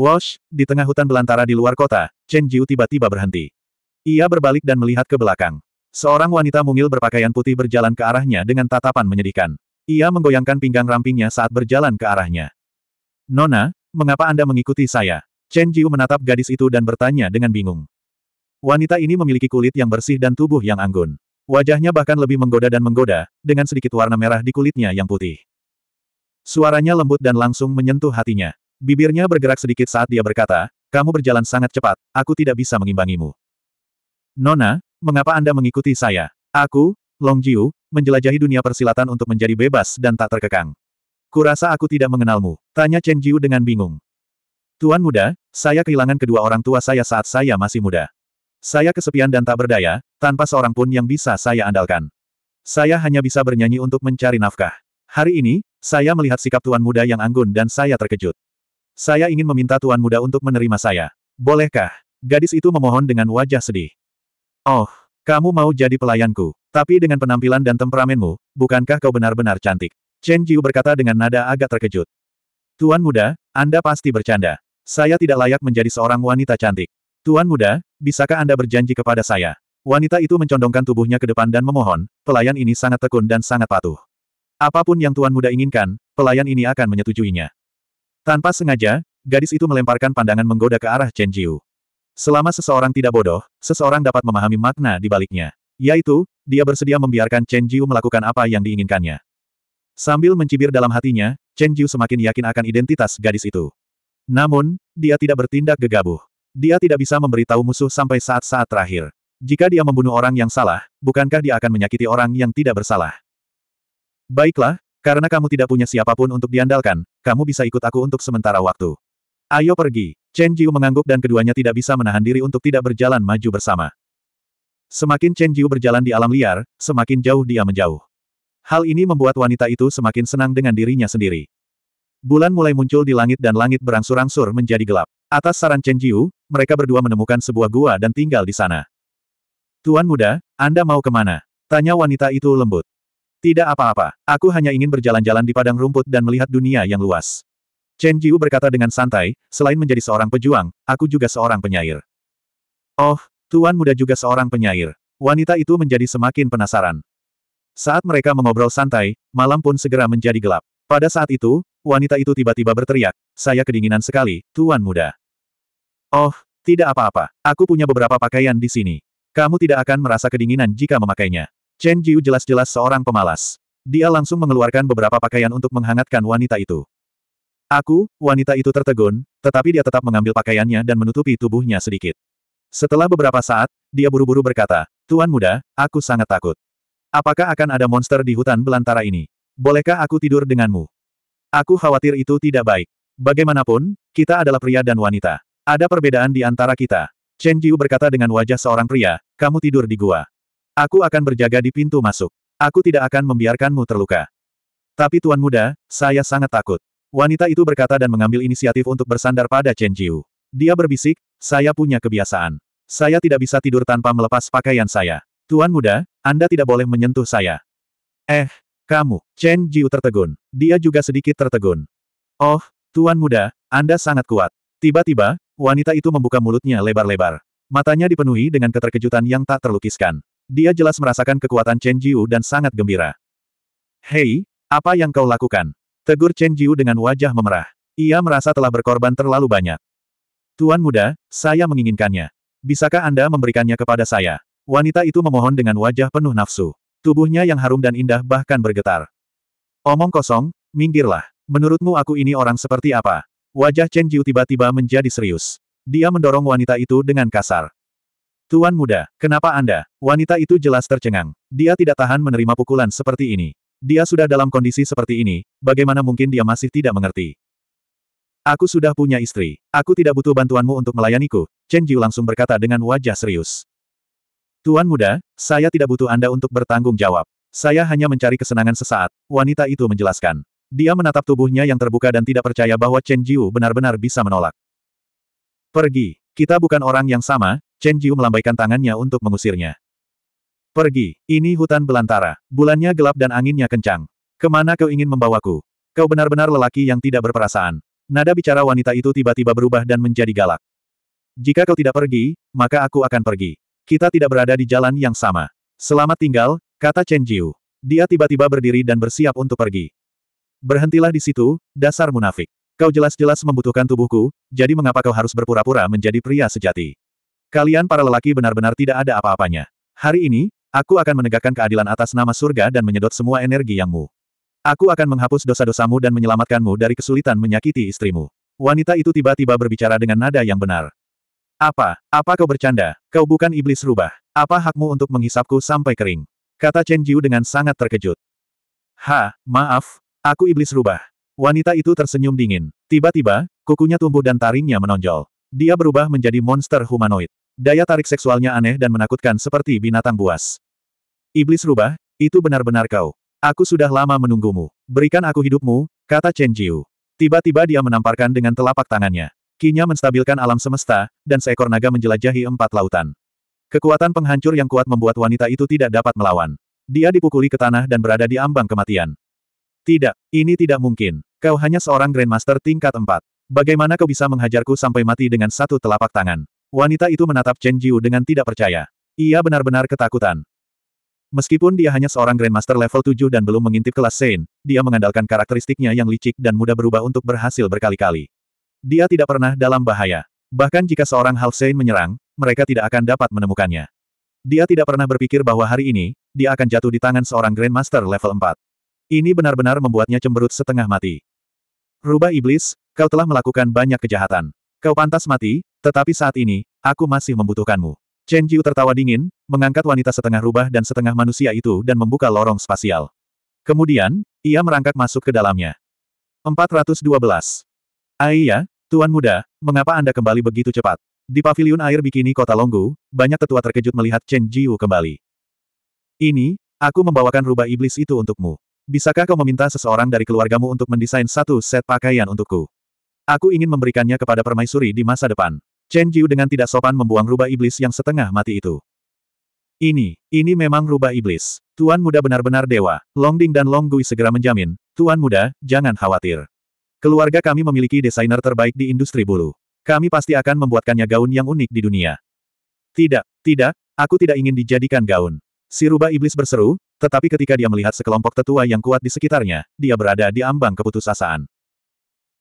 Wash, di tengah hutan belantara di luar kota, Chen Jiu tiba-tiba berhenti. Ia berbalik dan melihat ke belakang. Seorang wanita mungil berpakaian putih berjalan ke arahnya dengan tatapan menyedihkan. Ia menggoyangkan pinggang rampingnya saat berjalan ke arahnya. Nona, mengapa Anda mengikuti saya? Chen Jiu menatap gadis itu dan bertanya dengan bingung. Wanita ini memiliki kulit yang bersih dan tubuh yang anggun. Wajahnya bahkan lebih menggoda dan menggoda, dengan sedikit warna merah di kulitnya yang putih. Suaranya lembut dan langsung menyentuh hatinya. Bibirnya bergerak sedikit saat dia berkata, kamu berjalan sangat cepat, aku tidak bisa mengimbangimu. Nona, mengapa Anda mengikuti saya? Aku, Long Jiu, menjelajahi dunia persilatan untuk menjadi bebas dan tak terkekang. Kurasa aku tidak mengenalmu, tanya Chen Jiu dengan bingung. Tuan muda, saya kehilangan kedua orang tua saya saat saya masih muda. Saya kesepian dan tak berdaya, tanpa seorang pun yang bisa saya andalkan. Saya hanya bisa bernyanyi untuk mencari nafkah. Hari ini, saya melihat sikap tuan muda yang anggun dan saya terkejut. Saya ingin meminta Tuan Muda untuk menerima saya. Bolehkah? Gadis itu memohon dengan wajah sedih. Oh, kamu mau jadi pelayanku, tapi dengan penampilan dan temperamenmu, bukankah kau benar-benar cantik? Chen Jiu berkata dengan nada agak terkejut. Tuan Muda, Anda pasti bercanda. Saya tidak layak menjadi seorang wanita cantik. Tuan Muda, bisakah Anda berjanji kepada saya? Wanita itu mencondongkan tubuhnya ke depan dan memohon, pelayan ini sangat tekun dan sangat patuh. Apapun yang Tuan Muda inginkan, pelayan ini akan menyetujuinya. Tanpa sengaja, gadis itu melemparkan pandangan menggoda ke arah Chen Jiu. Selama seseorang tidak bodoh, seseorang dapat memahami makna di baliknya. Yaitu, dia bersedia membiarkan Chen Jiu melakukan apa yang diinginkannya. Sambil mencibir dalam hatinya, Chen Jiu semakin yakin akan identitas gadis itu. Namun, dia tidak bertindak gegabah. Dia tidak bisa memberitahu musuh sampai saat-saat terakhir. Jika dia membunuh orang yang salah, bukankah dia akan menyakiti orang yang tidak bersalah? Baiklah, karena kamu tidak punya siapapun untuk diandalkan, kamu bisa ikut aku untuk sementara waktu. Ayo pergi. Chen Jiu mengangguk dan keduanya tidak bisa menahan diri untuk tidak berjalan maju bersama. Semakin Chen Jiu berjalan di alam liar, semakin jauh dia menjauh. Hal ini membuat wanita itu semakin senang dengan dirinya sendiri. Bulan mulai muncul di langit dan langit berangsur-angsur menjadi gelap. Atas saran Chen Jiu, mereka berdua menemukan sebuah gua dan tinggal di sana. Tuan muda, Anda mau kemana? Tanya wanita itu lembut. Tidak apa-apa, aku hanya ingin berjalan-jalan di padang rumput dan melihat dunia yang luas. Chen Jiu berkata dengan santai, selain menjadi seorang pejuang, aku juga seorang penyair. Oh, Tuan muda juga seorang penyair. Wanita itu menjadi semakin penasaran. Saat mereka mengobrol santai, malam pun segera menjadi gelap. Pada saat itu, wanita itu tiba-tiba berteriak, saya kedinginan sekali, Tuan muda. Oh, tidak apa-apa, aku punya beberapa pakaian di sini. Kamu tidak akan merasa kedinginan jika memakainya. Chen Jiu jelas-jelas seorang pemalas. Dia langsung mengeluarkan beberapa pakaian untuk menghangatkan wanita itu. Aku, wanita itu tertegun, tetapi dia tetap mengambil pakaiannya dan menutupi tubuhnya sedikit. Setelah beberapa saat, dia buru-buru berkata, Tuan muda, aku sangat takut. Apakah akan ada monster di hutan belantara ini? Bolehkah aku tidur denganmu? Aku khawatir itu tidak baik. Bagaimanapun, kita adalah pria dan wanita. Ada perbedaan di antara kita. Chen Jiu berkata dengan wajah seorang pria, kamu tidur di gua. Aku akan berjaga di pintu masuk. Aku tidak akan membiarkanmu terluka. Tapi Tuan Muda, saya sangat takut. Wanita itu berkata dan mengambil inisiatif untuk bersandar pada Chen Jiu. Dia berbisik, saya punya kebiasaan. Saya tidak bisa tidur tanpa melepas pakaian saya. Tuan Muda, Anda tidak boleh menyentuh saya. Eh, kamu, Chen Jiu tertegun. Dia juga sedikit tertegun. Oh, Tuan Muda, Anda sangat kuat. Tiba-tiba, wanita itu membuka mulutnya lebar-lebar. Matanya dipenuhi dengan keterkejutan yang tak terlukiskan. Dia jelas merasakan kekuatan Chen Jiu dan sangat gembira. Hei, apa yang kau lakukan? Tegur Chen Jiu dengan wajah memerah. Ia merasa telah berkorban terlalu banyak. Tuan muda, saya menginginkannya. Bisakah Anda memberikannya kepada saya? Wanita itu memohon dengan wajah penuh nafsu. Tubuhnya yang harum dan indah bahkan bergetar. Omong kosong, minggirlah. Menurutmu aku ini orang seperti apa? Wajah Chen Jiu tiba-tiba menjadi serius. Dia mendorong wanita itu dengan kasar. Tuan muda, kenapa Anda? Wanita itu jelas tercengang. Dia tidak tahan menerima pukulan seperti ini. Dia sudah dalam kondisi seperti ini, bagaimana mungkin dia masih tidak mengerti? Aku sudah punya istri. Aku tidak butuh bantuanmu untuk melayaniku, Chen Jiu langsung berkata dengan wajah serius. Tuan muda, saya tidak butuh Anda untuk bertanggung jawab. Saya hanya mencari kesenangan sesaat, wanita itu menjelaskan. Dia menatap tubuhnya yang terbuka dan tidak percaya bahwa Chen Jiu benar-benar bisa menolak. Pergi, kita bukan orang yang sama, Chen Jiu melambaikan tangannya untuk mengusirnya. Pergi, ini hutan belantara. Bulannya gelap dan anginnya kencang. Kemana kau ingin membawaku? Kau benar-benar lelaki yang tidak berperasaan. Nada bicara wanita itu tiba-tiba berubah dan menjadi galak. Jika kau tidak pergi, maka aku akan pergi. Kita tidak berada di jalan yang sama. Selamat tinggal, kata Chen Jiu. Dia tiba-tiba berdiri dan bersiap untuk pergi. Berhentilah di situ, dasar munafik. Kau jelas-jelas membutuhkan tubuhku, jadi mengapa kau harus berpura-pura menjadi pria sejati? Kalian para lelaki benar-benar tidak ada apa-apanya. Hari ini, aku akan menegakkan keadilan atas nama surga dan menyedot semua energi yangmu. Aku akan menghapus dosa-dosamu dan menyelamatkanmu dari kesulitan menyakiti istrimu. Wanita itu tiba-tiba berbicara dengan nada yang benar. Apa? Apa kau bercanda? Kau bukan iblis rubah. Apa hakmu untuk menghisapku sampai kering? Kata Chen Jiu dengan sangat terkejut. Ha, maaf, aku iblis rubah. Wanita itu tersenyum dingin. Tiba-tiba, kukunya tumbuh dan taringnya menonjol. Dia berubah menjadi monster humanoid. Daya tarik seksualnya aneh dan menakutkan seperti binatang buas. Iblis rubah, itu benar-benar kau. Aku sudah lama menunggumu. Berikan aku hidupmu, kata Chen Jiu. Tiba-tiba dia menamparkan dengan telapak tangannya. Kinya menstabilkan alam semesta, dan seekor naga menjelajahi empat lautan. Kekuatan penghancur yang kuat membuat wanita itu tidak dapat melawan. Dia dipukuli ke tanah dan berada di ambang kematian. Tidak, ini tidak mungkin. Kau hanya seorang Grandmaster tingkat empat. Bagaimana kau bisa menghajarku sampai mati dengan satu telapak tangan? Wanita itu menatap Chen Jiu dengan tidak percaya. Ia benar-benar ketakutan. Meskipun dia hanya seorang Grandmaster level 7 dan belum mengintip kelas Sein, dia mengandalkan karakteristiknya yang licik dan mudah berubah untuk berhasil berkali-kali. Dia tidak pernah dalam bahaya. Bahkan jika seorang Half Sein menyerang, mereka tidak akan dapat menemukannya. Dia tidak pernah berpikir bahwa hari ini, dia akan jatuh di tangan seorang Grandmaster level 4. Ini benar-benar membuatnya cemberut setengah mati. Rubah Iblis, kau telah melakukan banyak kejahatan. Kau pantas mati, tetapi saat ini, aku masih membutuhkanmu. Chen Jiu tertawa dingin, mengangkat wanita setengah rubah dan setengah manusia itu dan membuka lorong spasial. Kemudian, ia merangkak masuk ke dalamnya. 412. Aiyah, ah Tuan Muda, mengapa Anda kembali begitu cepat? Di paviliun air bikini kota Longgu, banyak tetua terkejut melihat Chen Jiu kembali. Ini, aku membawakan rubah iblis itu untukmu. Bisakah kau meminta seseorang dari keluargamu untuk mendesain satu set pakaian untukku? Aku ingin memberikannya kepada permaisuri di masa depan. Chen Jiu dengan tidak sopan membuang rubah iblis yang setengah mati itu. Ini, ini memang rubah iblis. Tuan muda benar-benar dewa. Long Ding dan Long Gui segera menjamin, Tuan muda, jangan khawatir. Keluarga kami memiliki desainer terbaik di industri bulu. Kami pasti akan membuatkannya gaun yang unik di dunia. Tidak, tidak, aku tidak ingin dijadikan gaun. Si rubah iblis berseru, tetapi ketika dia melihat sekelompok tetua yang kuat di sekitarnya, dia berada di ambang keputusasaan.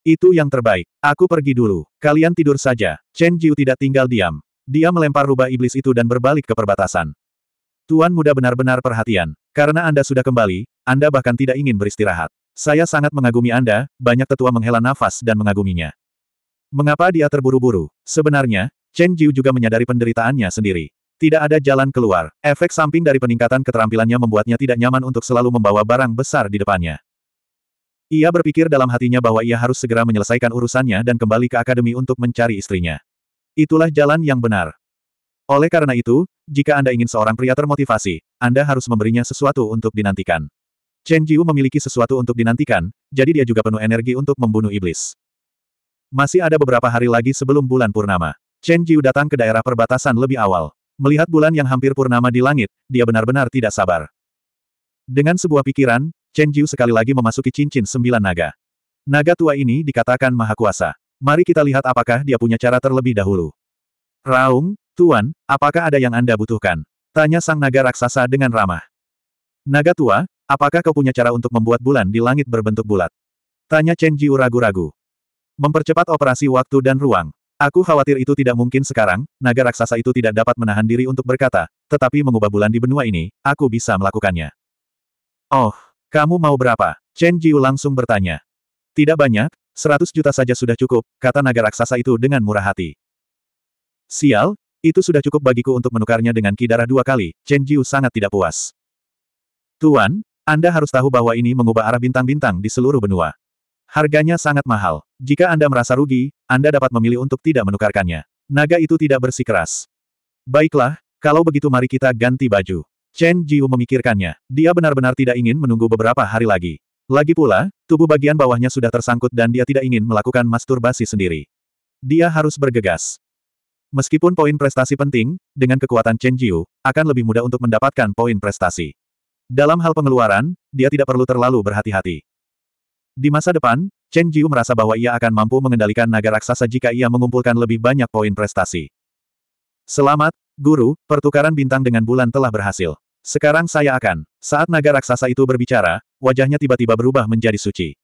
Itu yang terbaik. Aku pergi dulu. Kalian tidur saja. Chen Jiu tidak tinggal diam. Dia melempar rubah iblis itu dan berbalik ke perbatasan. Tuan muda benar-benar perhatian. Karena Anda sudah kembali, Anda bahkan tidak ingin beristirahat. Saya sangat mengagumi Anda, banyak tetua menghela nafas dan mengaguminya. Mengapa dia terburu-buru? Sebenarnya, Chen Jiu juga menyadari penderitaannya sendiri. Tidak ada jalan keluar. Efek samping dari peningkatan keterampilannya membuatnya tidak nyaman untuk selalu membawa barang besar di depannya. Ia berpikir dalam hatinya bahwa ia harus segera menyelesaikan urusannya dan kembali ke akademi untuk mencari istrinya. Itulah jalan yang benar. Oleh karena itu, jika Anda ingin seorang pria termotivasi, Anda harus memberinya sesuatu untuk dinantikan. Chen Jiu memiliki sesuatu untuk dinantikan, jadi dia juga penuh energi untuk membunuh iblis. Masih ada beberapa hari lagi sebelum bulan purnama. Chen Jiu datang ke daerah perbatasan lebih awal. Melihat bulan yang hampir purnama di langit, dia benar-benar tidak sabar. Dengan sebuah pikiran, Chen Jiu sekali lagi memasuki cincin sembilan naga. Naga tua ini dikatakan maha kuasa. Mari kita lihat apakah dia punya cara terlebih dahulu. Raung, Tuan, apakah ada yang Anda butuhkan? Tanya sang naga raksasa dengan ramah. Naga tua, apakah kau punya cara untuk membuat bulan di langit berbentuk bulat? Tanya Chen Jiu ragu-ragu. Mempercepat operasi waktu dan ruang. Aku khawatir itu tidak mungkin sekarang, naga raksasa itu tidak dapat menahan diri untuk berkata, tetapi mengubah bulan di benua ini, aku bisa melakukannya. Oh, kamu mau berapa? Chen Jiu langsung bertanya. Tidak banyak, seratus juta saja sudah cukup, kata naga raksasa itu dengan murah hati. Sial, itu sudah cukup bagiku untuk menukarnya dengan kidara dua kali, Chen Jiu sangat tidak puas. Tuan, Anda harus tahu bahwa ini mengubah arah bintang-bintang di seluruh benua. Harganya sangat mahal. Jika Anda merasa rugi, Anda dapat memilih untuk tidak menukarkannya. Naga itu tidak bersikeras. Baiklah, kalau begitu mari kita ganti baju. Chen Jiu memikirkannya. Dia benar-benar tidak ingin menunggu beberapa hari lagi. Lagi pula, tubuh bagian bawahnya sudah tersangkut dan dia tidak ingin melakukan masturbasi sendiri. Dia harus bergegas. Meskipun poin prestasi penting, dengan kekuatan Chen Jiu, akan lebih mudah untuk mendapatkan poin prestasi. Dalam hal pengeluaran, dia tidak perlu terlalu berhati-hati. Di masa depan, Chen Jiu merasa bahwa ia akan mampu mengendalikan naga raksasa jika ia mengumpulkan lebih banyak poin prestasi. Selamat, Guru, pertukaran bintang dengan bulan telah berhasil. Sekarang saya akan. Saat naga raksasa itu berbicara, wajahnya tiba-tiba berubah menjadi suci.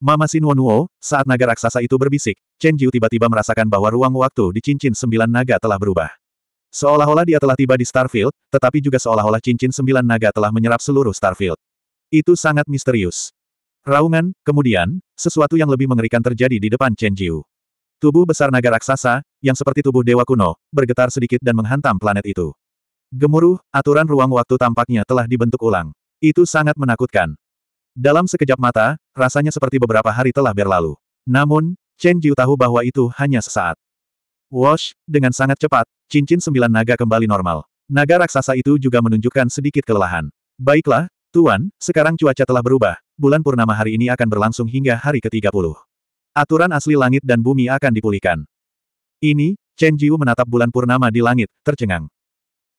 Mama Sinwonuo, saat naga raksasa itu berbisik, Chen Jiu tiba-tiba merasakan bahwa ruang waktu di cincin sembilan naga telah berubah. Seolah-olah dia telah tiba di Starfield, tetapi juga seolah-olah cincin sembilan naga telah menyerap seluruh Starfield. Itu sangat misterius. Raungan, kemudian, sesuatu yang lebih mengerikan terjadi di depan Chen Jiu. Tubuh besar naga raksasa, yang seperti tubuh dewa kuno, bergetar sedikit dan menghantam planet itu. Gemuruh, aturan ruang waktu tampaknya telah dibentuk ulang. Itu sangat menakutkan. Dalam sekejap mata, rasanya seperti beberapa hari telah berlalu. Namun, Chen Jiu tahu bahwa itu hanya sesaat. Wash, dengan sangat cepat, cincin sembilan naga kembali normal. Naga raksasa itu juga menunjukkan sedikit kelelahan. Baiklah, Tuan, sekarang cuaca telah berubah, bulan purnama hari ini akan berlangsung hingga hari ke-30. Aturan asli langit dan bumi akan dipulihkan. Ini, Chen Jiu menatap bulan purnama di langit, tercengang.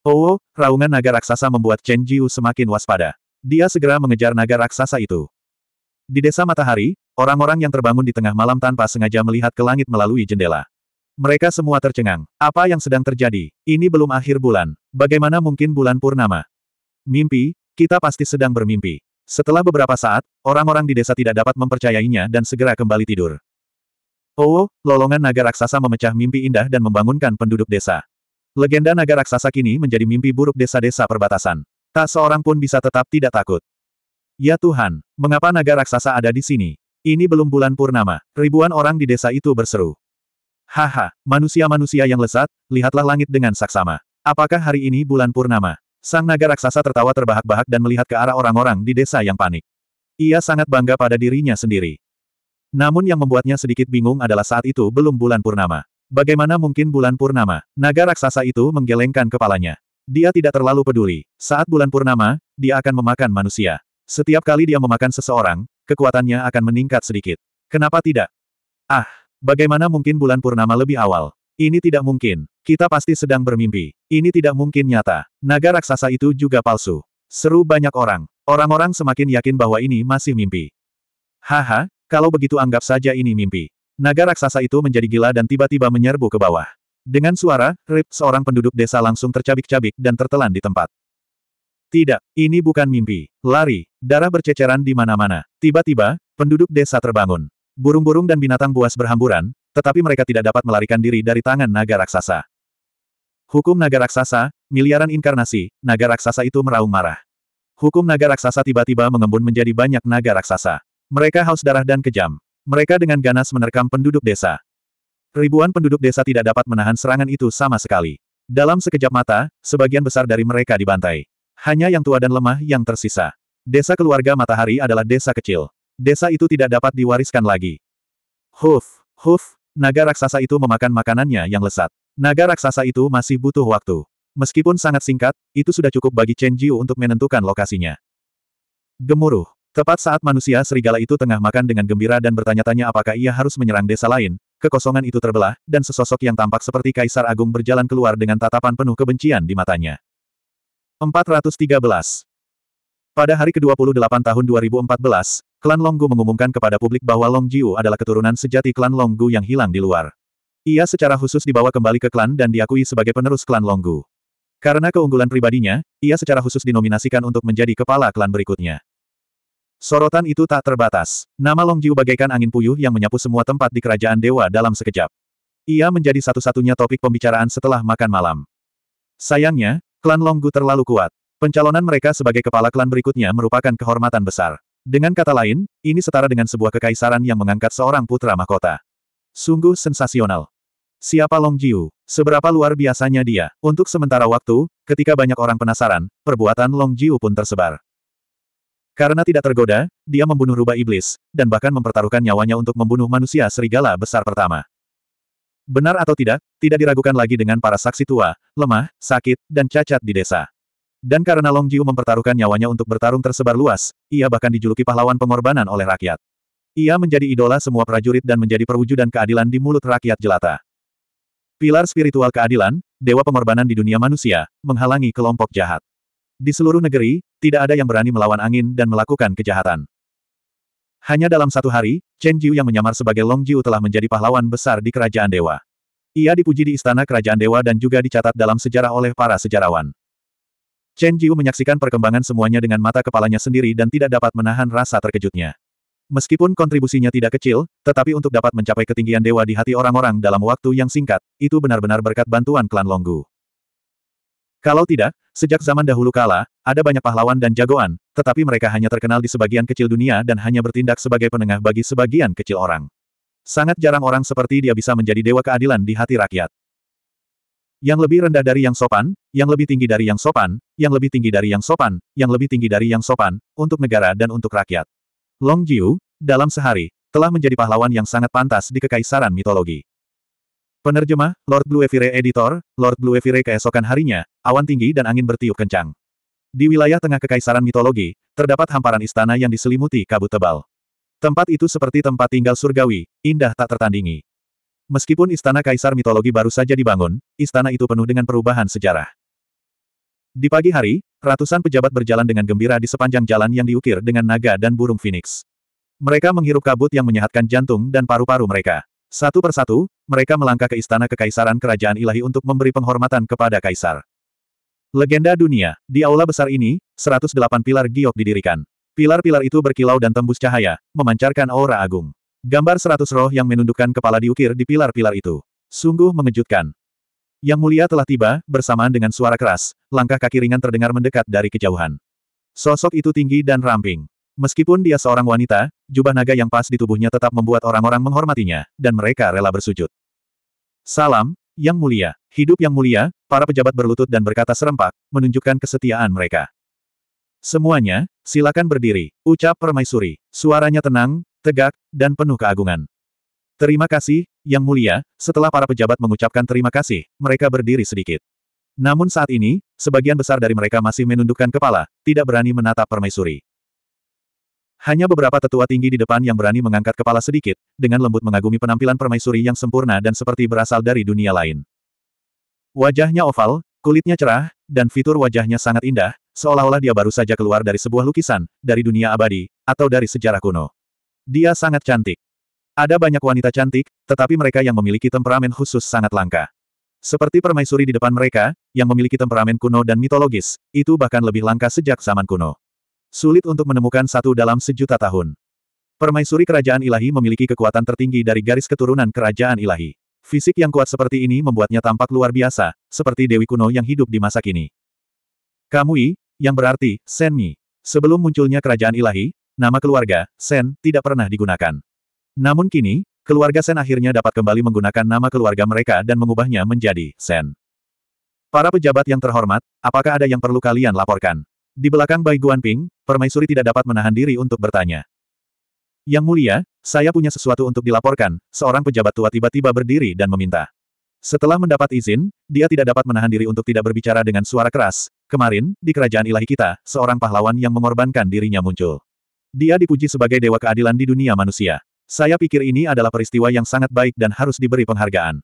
Oh, raungan naga raksasa membuat Chen Jiu semakin waspada. Dia segera mengejar naga raksasa itu. Di desa matahari, orang-orang yang terbangun di tengah malam tanpa sengaja melihat ke langit melalui jendela. Mereka semua tercengang. Apa yang sedang terjadi? Ini belum akhir bulan. Bagaimana mungkin bulan purnama? Mimpi, kita pasti sedang bermimpi. Setelah beberapa saat, orang-orang di desa tidak dapat mempercayainya dan segera kembali tidur. Oh, lolongan naga raksasa memecah mimpi indah dan membangunkan penduduk desa. Legenda naga raksasa kini menjadi mimpi buruk desa-desa perbatasan. Tak seorang pun bisa tetap tidak takut. Ya Tuhan, mengapa naga raksasa ada di sini? Ini belum bulan purnama. Ribuan orang di desa itu berseru. Haha, manusia-manusia yang lesat, lihatlah langit dengan saksama. Apakah hari ini bulan purnama? Sang naga raksasa tertawa terbahak-bahak dan melihat ke arah orang-orang di desa yang panik. Ia sangat bangga pada dirinya sendiri. Namun yang membuatnya sedikit bingung adalah saat itu belum bulan purnama. Bagaimana mungkin bulan purnama? Naga raksasa itu menggelengkan kepalanya. Dia tidak terlalu peduli. Saat bulan purnama, dia akan memakan manusia. Setiap kali dia memakan seseorang, kekuatannya akan meningkat sedikit. Kenapa tidak? Ah, bagaimana mungkin bulan purnama lebih awal? Ini tidak mungkin. Kita pasti sedang bermimpi. Ini tidak mungkin nyata. Naga raksasa itu juga palsu. Seru banyak orang. Orang-orang semakin yakin bahwa ini masih mimpi. Haha, kalau begitu anggap saja ini mimpi. Naga raksasa itu menjadi gila dan tiba-tiba menyerbu ke bawah. Dengan suara, Rip, seorang penduduk desa langsung tercabik-cabik dan tertelan di tempat. Tidak, ini bukan mimpi. Lari, darah berceceran di mana-mana. Tiba-tiba, penduduk desa terbangun. Burung-burung dan binatang buas berhamburan, tetapi mereka tidak dapat melarikan diri dari tangan naga raksasa. Hukum naga raksasa, miliaran inkarnasi, naga raksasa itu meraung marah. Hukum naga raksasa tiba-tiba mengembun menjadi banyak naga raksasa. Mereka haus darah dan kejam. Mereka dengan ganas menerkam penduduk desa. Ribuan penduduk desa tidak dapat menahan serangan itu sama sekali. Dalam sekejap mata, sebagian besar dari mereka dibantai. Hanya yang tua dan lemah yang tersisa. Desa keluarga matahari adalah desa kecil. Desa itu tidak dapat diwariskan lagi. Huf, huf, Naga raksasa itu memakan makanannya yang lesat. Naga raksasa itu masih butuh waktu. Meskipun sangat singkat, itu sudah cukup bagi Chen Jiu untuk menentukan lokasinya. Gemuruh. Tepat saat manusia serigala itu tengah makan dengan gembira dan bertanya-tanya apakah ia harus menyerang desa lain, kekosongan itu terbelah, dan sesosok yang tampak seperti Kaisar Agung berjalan keluar dengan tatapan penuh kebencian di matanya. 413. Pada hari ke-28 tahun 2014, Klan Longgu mengumumkan kepada publik bahwa Long Jiu adalah keturunan sejati klan Longgu yang hilang di luar. Ia secara khusus dibawa kembali ke klan dan diakui sebagai penerus klan Longgu. Karena keunggulan pribadinya, ia secara khusus dinominasikan untuk menjadi kepala klan berikutnya. Sorotan itu tak terbatas. Nama Long Jiu bagaikan angin puyuh yang menyapu semua tempat di kerajaan dewa dalam sekejap. Ia menjadi satu-satunya topik pembicaraan setelah makan malam. Sayangnya, klan Longgu terlalu kuat. Pencalonan mereka sebagai kepala klan berikutnya merupakan kehormatan besar. Dengan kata lain, ini setara dengan sebuah kekaisaran yang mengangkat seorang putra mahkota. Sungguh sensasional. Siapa Long Jiu? Seberapa luar biasanya dia? Untuk sementara waktu, ketika banyak orang penasaran, perbuatan Long Jiu pun tersebar. Karena tidak tergoda, dia membunuh rubah iblis, dan bahkan mempertaruhkan nyawanya untuk membunuh manusia serigala besar pertama. Benar atau tidak, tidak diragukan lagi dengan para saksi tua, lemah, sakit, dan cacat di desa. Dan karena Long Jiu mempertaruhkan nyawanya untuk bertarung tersebar luas, ia bahkan dijuluki pahlawan pengorbanan oleh rakyat. Ia menjadi idola semua prajurit dan menjadi perwujudan keadilan di mulut rakyat jelata. Pilar spiritual keadilan, dewa pengorbanan di dunia manusia, menghalangi kelompok jahat. Di seluruh negeri, tidak ada yang berani melawan angin dan melakukan kejahatan. Hanya dalam satu hari, Chen Jiu yang menyamar sebagai Long Jiu telah menjadi pahlawan besar di kerajaan dewa. Ia dipuji di istana kerajaan dewa dan juga dicatat dalam sejarah oleh para sejarawan. Chen Jiu menyaksikan perkembangan semuanya dengan mata kepalanya sendiri dan tidak dapat menahan rasa terkejutnya. Meskipun kontribusinya tidak kecil, tetapi untuk dapat mencapai ketinggian dewa di hati orang-orang dalam waktu yang singkat, itu benar-benar berkat bantuan klan Longgu. Kalau tidak, sejak zaman dahulu kala, ada banyak pahlawan dan jagoan, tetapi mereka hanya terkenal di sebagian kecil dunia dan hanya bertindak sebagai penengah bagi sebagian kecil orang. Sangat jarang orang seperti dia bisa menjadi dewa keadilan di hati rakyat. Yang lebih rendah dari yang sopan, yang lebih tinggi dari yang sopan, yang lebih tinggi dari yang sopan, yang lebih tinggi dari yang sopan, untuk negara dan untuk rakyat. Long Jiu, dalam sehari, telah menjadi pahlawan yang sangat pantas di kekaisaran mitologi. Penerjemah, Lord Blue Bluevire Editor, Lord Blue Bluevire keesokan harinya, awan tinggi dan angin bertiup kencang. Di wilayah tengah kekaisaran mitologi, terdapat hamparan istana yang diselimuti kabut tebal. Tempat itu seperti tempat tinggal surgawi, indah tak tertandingi. Meskipun istana kaisar mitologi baru saja dibangun, istana itu penuh dengan perubahan sejarah. Di pagi hari, ratusan pejabat berjalan dengan gembira di sepanjang jalan yang diukir dengan naga dan burung phoenix. Mereka menghirup kabut yang menyehatkan jantung dan paru-paru mereka. Satu persatu, mereka melangkah ke istana kekaisaran kerajaan ilahi untuk memberi penghormatan kepada kaisar. Legenda dunia, di aula besar ini, 108 pilar giok didirikan. Pilar-pilar itu berkilau dan tembus cahaya, memancarkan aura agung. Gambar seratus roh yang menundukkan kepala diukir di pilar-pilar itu. Sungguh mengejutkan. Yang mulia telah tiba, bersamaan dengan suara keras, langkah kaki ringan terdengar mendekat dari kejauhan. Sosok itu tinggi dan ramping. Meskipun dia seorang wanita, jubah naga yang pas di tubuhnya tetap membuat orang-orang menghormatinya, dan mereka rela bersujud. Salam, Yang Mulia. Hidup Yang Mulia, para pejabat berlutut dan berkata serempak, menunjukkan kesetiaan mereka. Semuanya, silakan berdiri, ucap permaisuri. Suaranya tenang, tegak, dan penuh keagungan. Terima kasih, Yang Mulia, setelah para pejabat mengucapkan terima kasih, mereka berdiri sedikit. Namun saat ini, sebagian besar dari mereka masih menundukkan kepala, tidak berani menatap permaisuri. Hanya beberapa tetua tinggi di depan yang berani mengangkat kepala sedikit, dengan lembut mengagumi penampilan permaisuri yang sempurna dan seperti berasal dari dunia lain. Wajahnya oval, Kulitnya cerah, dan fitur wajahnya sangat indah, seolah-olah dia baru saja keluar dari sebuah lukisan, dari dunia abadi, atau dari sejarah kuno. Dia sangat cantik. Ada banyak wanita cantik, tetapi mereka yang memiliki temperamen khusus sangat langka. Seperti permaisuri di depan mereka, yang memiliki temperamen kuno dan mitologis, itu bahkan lebih langka sejak zaman kuno. Sulit untuk menemukan satu dalam sejuta tahun. Permaisuri kerajaan ilahi memiliki kekuatan tertinggi dari garis keturunan kerajaan ilahi. Fisik yang kuat seperti ini membuatnya tampak luar biasa, seperti Dewi kuno yang hidup di masa kini. Kamui, yang berarti, Senmi. Sebelum munculnya kerajaan ilahi, nama keluarga, Sen, tidak pernah digunakan. Namun kini, keluarga Sen akhirnya dapat kembali menggunakan nama keluarga mereka dan mengubahnya menjadi Sen. Para pejabat yang terhormat, apakah ada yang perlu kalian laporkan? Di belakang Bai Guanping, permaisuri tidak dapat menahan diri untuk bertanya. Yang mulia, saya punya sesuatu untuk dilaporkan, seorang pejabat tua tiba-tiba berdiri dan meminta. Setelah mendapat izin, dia tidak dapat menahan diri untuk tidak berbicara dengan suara keras. Kemarin, di kerajaan ilahi kita, seorang pahlawan yang mengorbankan dirinya muncul. Dia dipuji sebagai dewa keadilan di dunia manusia. Saya pikir ini adalah peristiwa yang sangat baik dan harus diberi penghargaan.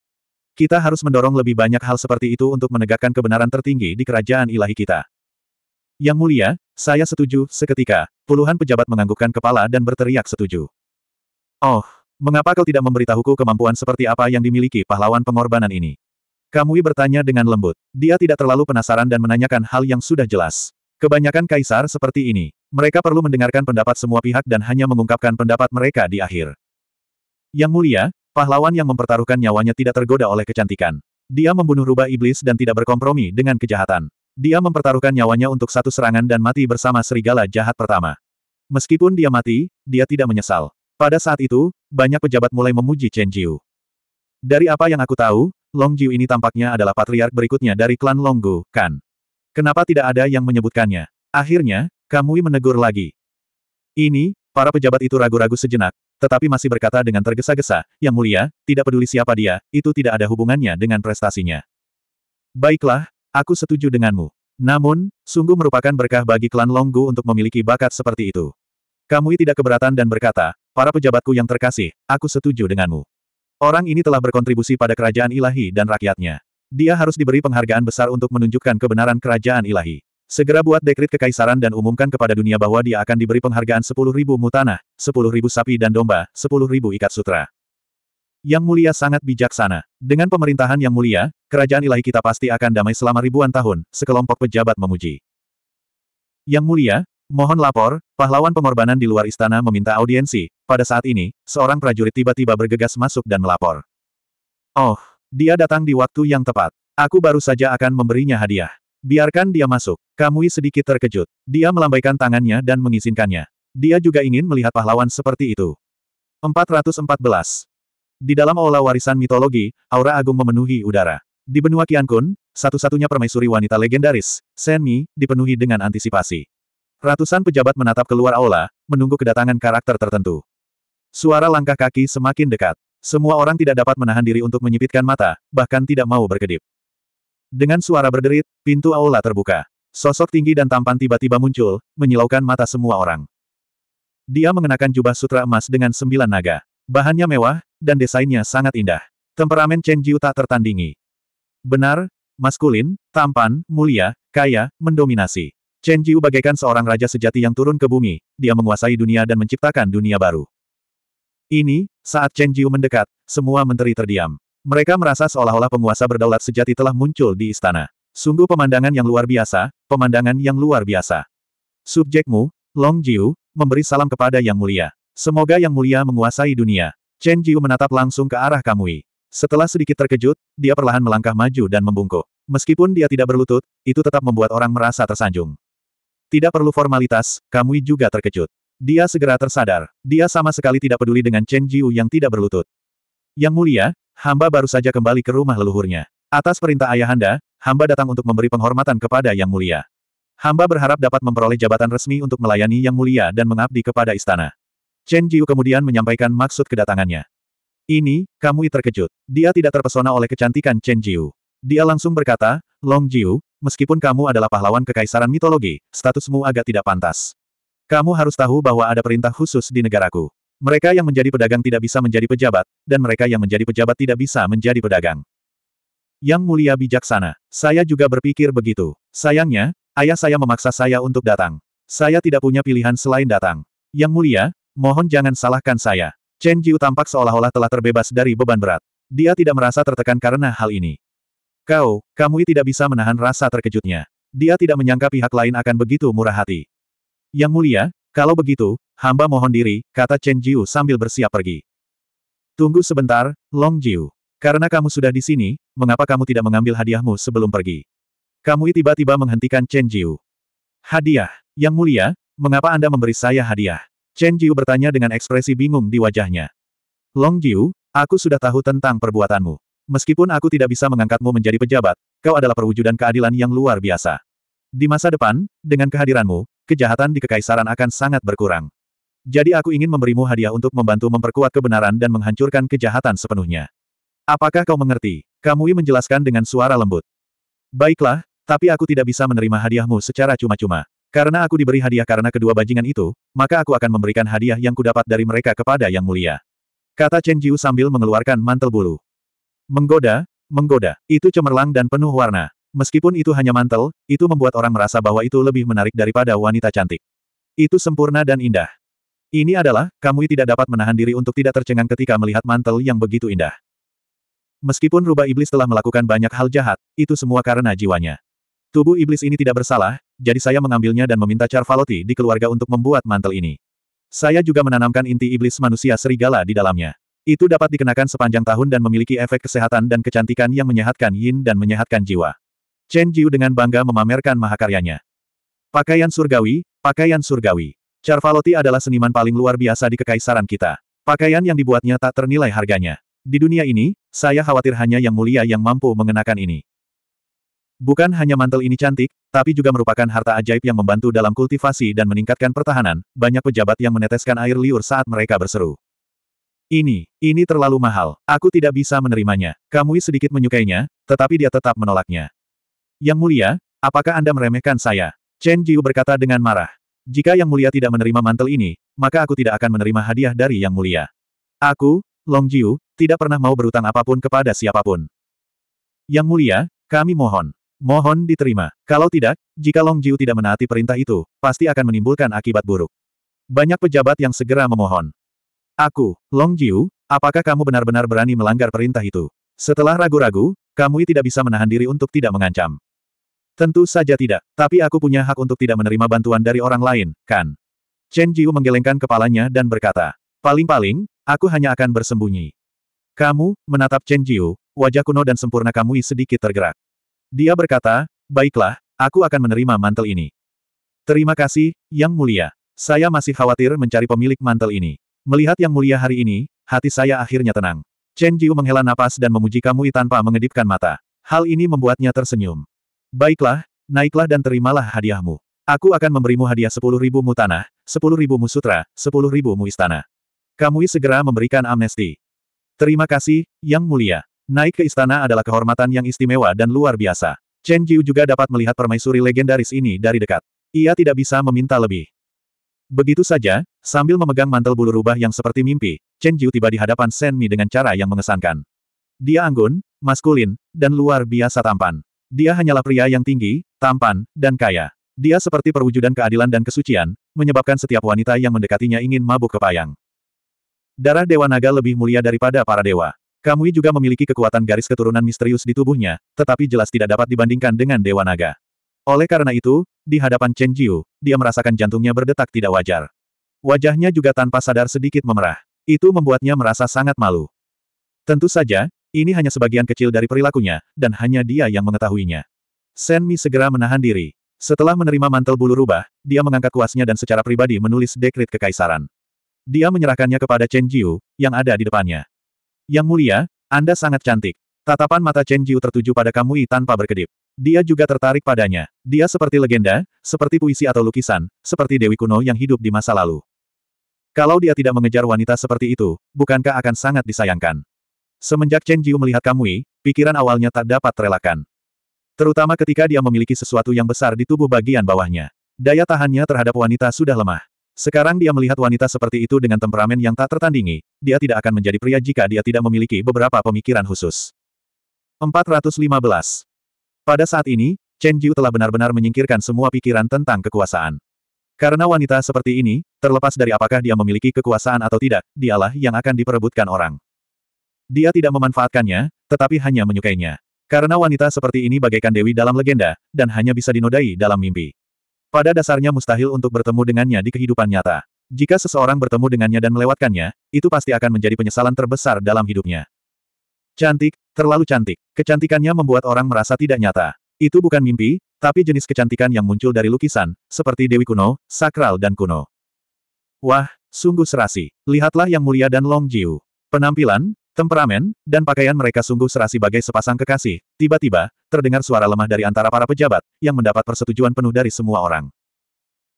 Kita harus mendorong lebih banyak hal seperti itu untuk menegakkan kebenaran tertinggi di kerajaan ilahi kita. Yang mulia, saya setuju, seketika, Puluhan pejabat menganggukkan kepala dan berteriak setuju. Oh, mengapa kau tidak memberitahuku kemampuan seperti apa yang dimiliki pahlawan pengorbanan ini? Kamui bertanya dengan lembut. Dia tidak terlalu penasaran dan menanyakan hal yang sudah jelas. Kebanyakan kaisar seperti ini. Mereka perlu mendengarkan pendapat semua pihak dan hanya mengungkapkan pendapat mereka di akhir. Yang mulia, pahlawan yang mempertaruhkan nyawanya tidak tergoda oleh kecantikan. Dia membunuh rubah iblis dan tidak berkompromi dengan kejahatan. Dia mempertaruhkan nyawanya untuk satu serangan dan mati bersama serigala jahat pertama. Meskipun dia mati, dia tidak menyesal. Pada saat itu, banyak pejabat mulai memuji Chen Jiu. Dari apa yang aku tahu, Long Jiu ini tampaknya adalah patriark berikutnya dari klan Longgu, kan? Kenapa tidak ada yang menyebutkannya? Akhirnya, Kamui menegur lagi. Ini, para pejabat itu ragu-ragu sejenak, tetapi masih berkata dengan tergesa-gesa, Yang mulia, tidak peduli siapa dia, itu tidak ada hubungannya dengan prestasinya. Baiklah, Aku setuju denganmu. Namun, sungguh merupakan berkah bagi klan Longgu untuk memiliki bakat seperti itu. Kamu tidak keberatan dan berkata, para pejabatku yang terkasih, aku setuju denganmu. Orang ini telah berkontribusi pada kerajaan ilahi dan rakyatnya. Dia harus diberi penghargaan besar untuk menunjukkan kebenaran kerajaan ilahi. Segera buat dekrit kekaisaran dan umumkan kepada dunia bahwa dia akan diberi penghargaan 10.000 mutanah, sepuluh 10.000 sapi dan domba, 10.000 ikat sutra. Yang mulia sangat bijaksana. Dengan pemerintahan yang mulia, kerajaan ilahi kita pasti akan damai selama ribuan tahun, sekelompok pejabat memuji. Yang mulia, mohon lapor, pahlawan pengorbanan di luar istana meminta audiensi. Pada saat ini, seorang prajurit tiba-tiba bergegas masuk dan melapor. Oh, dia datang di waktu yang tepat. Aku baru saja akan memberinya hadiah. Biarkan dia masuk. Kamui sedikit terkejut. Dia melambaikan tangannya dan mengizinkannya. Dia juga ingin melihat pahlawan seperti itu. 414. Di dalam aula warisan mitologi, aura agung memenuhi udara. Di benua Qiankun, satu-satunya permaisuri wanita legendaris, Shen Mi, dipenuhi dengan antisipasi. Ratusan pejabat menatap keluar aula, menunggu kedatangan karakter tertentu. Suara langkah kaki semakin dekat. Semua orang tidak dapat menahan diri untuk menyipitkan mata, bahkan tidak mau berkedip. Dengan suara berderit, pintu aula terbuka. Sosok tinggi dan tampan tiba-tiba muncul, menyilaukan mata semua orang. Dia mengenakan jubah sutra emas dengan sembilan naga. Bahannya mewah, dan desainnya sangat indah. Temperamen Chen Jiu tak tertandingi. Benar, maskulin, tampan, mulia, kaya, mendominasi. Chen Jiu bagaikan seorang raja sejati yang turun ke bumi, dia menguasai dunia dan menciptakan dunia baru. Ini, saat Chen Jiu mendekat, semua menteri terdiam. Mereka merasa seolah-olah penguasa berdaulat sejati telah muncul di istana. Sungguh pemandangan yang luar biasa, pemandangan yang luar biasa. Subjekmu, Long Jiu, memberi salam kepada Yang Mulia. Semoga Yang Mulia menguasai dunia. Chen Jiu menatap langsung ke arah Kamui. Setelah sedikit terkejut, dia perlahan melangkah maju dan membungkuk. Meskipun dia tidak berlutut, itu tetap membuat orang merasa tersanjung. Tidak perlu formalitas, Kamui juga terkejut. Dia segera tersadar. Dia sama sekali tidak peduli dengan Chen Jiu yang tidak berlutut. Yang Mulia, hamba baru saja kembali ke rumah leluhurnya. Atas perintah ayahanda, hamba datang untuk memberi penghormatan kepada Yang Mulia. Hamba berharap dapat memperoleh jabatan resmi untuk melayani Yang Mulia dan mengabdi kepada istana. Chen Jiu kemudian menyampaikan maksud kedatangannya. Ini, Kamui terkejut. Dia tidak terpesona oleh kecantikan Chen Jiu. Dia langsung berkata, Long Jiu, meskipun kamu adalah pahlawan kekaisaran mitologi, statusmu agak tidak pantas. Kamu harus tahu bahwa ada perintah khusus di negaraku. Mereka yang menjadi pedagang tidak bisa menjadi pejabat, dan mereka yang menjadi pejabat tidak bisa menjadi pedagang. Yang mulia bijaksana, saya juga berpikir begitu. Sayangnya, ayah saya memaksa saya untuk datang. Saya tidak punya pilihan selain datang. Yang mulia, Mohon jangan salahkan saya. Chen Jiu tampak seolah-olah telah terbebas dari beban berat. Dia tidak merasa tertekan karena hal ini. Kau, kamu tidak bisa menahan rasa terkejutnya. Dia tidak menyangka pihak lain akan begitu murah hati. Yang mulia, kalau begitu, hamba mohon diri, kata Chen Jiu sambil bersiap pergi. Tunggu sebentar, Long Jiu. Karena kamu sudah di sini, mengapa kamu tidak mengambil hadiahmu sebelum pergi? Kamu tiba-tiba menghentikan Chen Jiu. Hadiah, Yang mulia, mengapa Anda memberi saya hadiah? Chen Jiu bertanya dengan ekspresi bingung di wajahnya. Long Jiu, aku sudah tahu tentang perbuatanmu. Meskipun aku tidak bisa mengangkatmu menjadi pejabat, kau adalah perwujudan keadilan yang luar biasa. Di masa depan, dengan kehadiranmu, kejahatan di kekaisaran akan sangat berkurang. Jadi aku ingin memberimu hadiah untuk membantu memperkuat kebenaran dan menghancurkan kejahatan sepenuhnya. Apakah kau mengerti? Kamui menjelaskan dengan suara lembut. Baiklah, tapi aku tidak bisa menerima hadiahmu secara cuma-cuma. Karena aku diberi hadiah karena kedua bajingan itu, maka aku akan memberikan hadiah yang kudapat dari mereka kepada Yang Mulia. Kata Chen Jiu sambil mengeluarkan mantel bulu. Menggoda, menggoda, itu cemerlang dan penuh warna. Meskipun itu hanya mantel, itu membuat orang merasa bahwa itu lebih menarik daripada wanita cantik. Itu sempurna dan indah. Ini adalah, kamu tidak dapat menahan diri untuk tidak tercengang ketika melihat mantel yang begitu indah. Meskipun rubah iblis telah melakukan banyak hal jahat, itu semua karena jiwanya. Tubuh iblis ini tidak bersalah, jadi saya mengambilnya dan meminta Charvaloti di keluarga untuk membuat mantel ini. Saya juga menanamkan inti iblis manusia serigala di dalamnya. Itu dapat dikenakan sepanjang tahun dan memiliki efek kesehatan dan kecantikan yang menyehatkan yin dan menyehatkan jiwa. Chen Jiu dengan bangga memamerkan mahakaryanya. Pakaian surgawi, pakaian surgawi. Charvaloti adalah seniman paling luar biasa di kekaisaran kita. Pakaian yang dibuatnya tak ternilai harganya. Di dunia ini, saya khawatir hanya yang mulia yang mampu mengenakan ini. Bukan hanya mantel ini cantik, tapi juga merupakan harta ajaib yang membantu dalam kultivasi dan meningkatkan pertahanan, banyak pejabat yang meneteskan air liur saat mereka berseru. Ini, ini terlalu mahal, aku tidak bisa menerimanya. Kamui sedikit menyukainya, tetapi dia tetap menolaknya. Yang mulia, apakah Anda meremehkan saya? Chen Jiu berkata dengan marah. Jika Yang Mulia tidak menerima mantel ini, maka aku tidak akan menerima hadiah dari Yang Mulia. Aku, Long Jiu, tidak pernah mau berutang apapun kepada siapapun. Yang Mulia, kami mohon. Mohon diterima. Kalau tidak, jika Long Jiu tidak menaati perintah itu, pasti akan menimbulkan akibat buruk. Banyak pejabat yang segera memohon. Aku, Long Jiu, apakah kamu benar-benar berani melanggar perintah itu? Setelah ragu-ragu, kamu tidak bisa menahan diri untuk tidak mengancam. Tentu saja tidak, tapi aku punya hak untuk tidak menerima bantuan dari orang lain, kan? Chen Jiu menggelengkan kepalanya dan berkata, Paling-paling, aku hanya akan bersembunyi. Kamu, menatap Chen Jiu, wajah kuno dan sempurna kamu sedikit tergerak. Dia berkata, baiklah, aku akan menerima mantel ini. Terima kasih, Yang Mulia. Saya masih khawatir mencari pemilik mantel ini. Melihat Yang Mulia hari ini, hati saya akhirnya tenang. Chen Jiu menghela napas dan memuji Kamui tanpa mengedipkan mata. Hal ini membuatnya tersenyum. Baiklah, naiklah dan terimalah hadiahmu. Aku akan memberimu hadiah sepuluh ribu mu tanah, sepuluh ribu mu sutra, sepuluh ribu mu istana. Kamui segera memberikan amnesti. Terima kasih, Yang Mulia. Naik ke istana adalah kehormatan yang istimewa dan luar biasa. Chen Jiu juga dapat melihat permaisuri legendaris ini dari dekat. Ia tidak bisa meminta lebih. Begitu saja, sambil memegang mantel bulu rubah yang seperti mimpi, Chen Jiu tiba di hadapan Shen Mi dengan cara yang mengesankan. Dia anggun, maskulin, dan luar biasa tampan. Dia hanyalah pria yang tinggi, tampan, dan kaya. Dia seperti perwujudan keadilan dan kesucian, menyebabkan setiap wanita yang mendekatinya ingin mabuk kepayang. Darah Dewa Naga lebih mulia daripada para dewa. Kamui juga memiliki kekuatan garis keturunan misterius di tubuhnya, tetapi jelas tidak dapat dibandingkan dengan Dewa Naga. Oleh karena itu, di hadapan Chen Jiu, dia merasakan jantungnya berdetak tidak wajar. Wajahnya juga tanpa sadar sedikit memerah. Itu membuatnya merasa sangat malu. Tentu saja, ini hanya sebagian kecil dari perilakunya, dan hanya dia yang mengetahuinya. Sen Mi segera menahan diri. Setelah menerima mantel bulu rubah, dia mengangkat kuasnya dan secara pribadi menulis dekrit kekaisaran. Dia menyerahkannya kepada Chen Jiu, yang ada di depannya. Yang mulia, Anda sangat cantik. Tatapan mata Chen Jiu tertuju pada Kamui tanpa berkedip. Dia juga tertarik padanya. Dia seperti legenda, seperti puisi atau lukisan, seperti dewi kuno yang hidup di masa lalu. Kalau dia tidak mengejar wanita seperti itu, bukankah akan sangat disayangkan? Semenjak Chen Jiu melihat Kamui, pikiran awalnya tak dapat terelakkan. Terutama ketika dia memiliki sesuatu yang besar di tubuh bagian bawahnya. Daya tahannya terhadap wanita sudah lemah. Sekarang dia melihat wanita seperti itu dengan temperamen yang tak tertandingi, dia tidak akan menjadi pria jika dia tidak memiliki beberapa pemikiran khusus. 415. Pada saat ini, Chen Jiu telah benar-benar menyingkirkan semua pikiran tentang kekuasaan. Karena wanita seperti ini, terlepas dari apakah dia memiliki kekuasaan atau tidak, dialah yang akan diperebutkan orang. Dia tidak memanfaatkannya, tetapi hanya menyukainya. Karena wanita seperti ini bagaikan dewi dalam legenda, dan hanya bisa dinodai dalam mimpi. Pada dasarnya mustahil untuk bertemu dengannya di kehidupan nyata. Jika seseorang bertemu dengannya dan melewatkannya, itu pasti akan menjadi penyesalan terbesar dalam hidupnya. Cantik, terlalu cantik. Kecantikannya membuat orang merasa tidak nyata. Itu bukan mimpi, tapi jenis kecantikan yang muncul dari lukisan, seperti Dewi Kuno, Sakral dan Kuno. Wah, sungguh serasi. Lihatlah Yang Mulia dan Long Jiu. Penampilan, Temperamen, dan pakaian mereka sungguh serasi bagai sepasang kekasih. Tiba-tiba, terdengar suara lemah dari antara para pejabat, yang mendapat persetujuan penuh dari semua orang.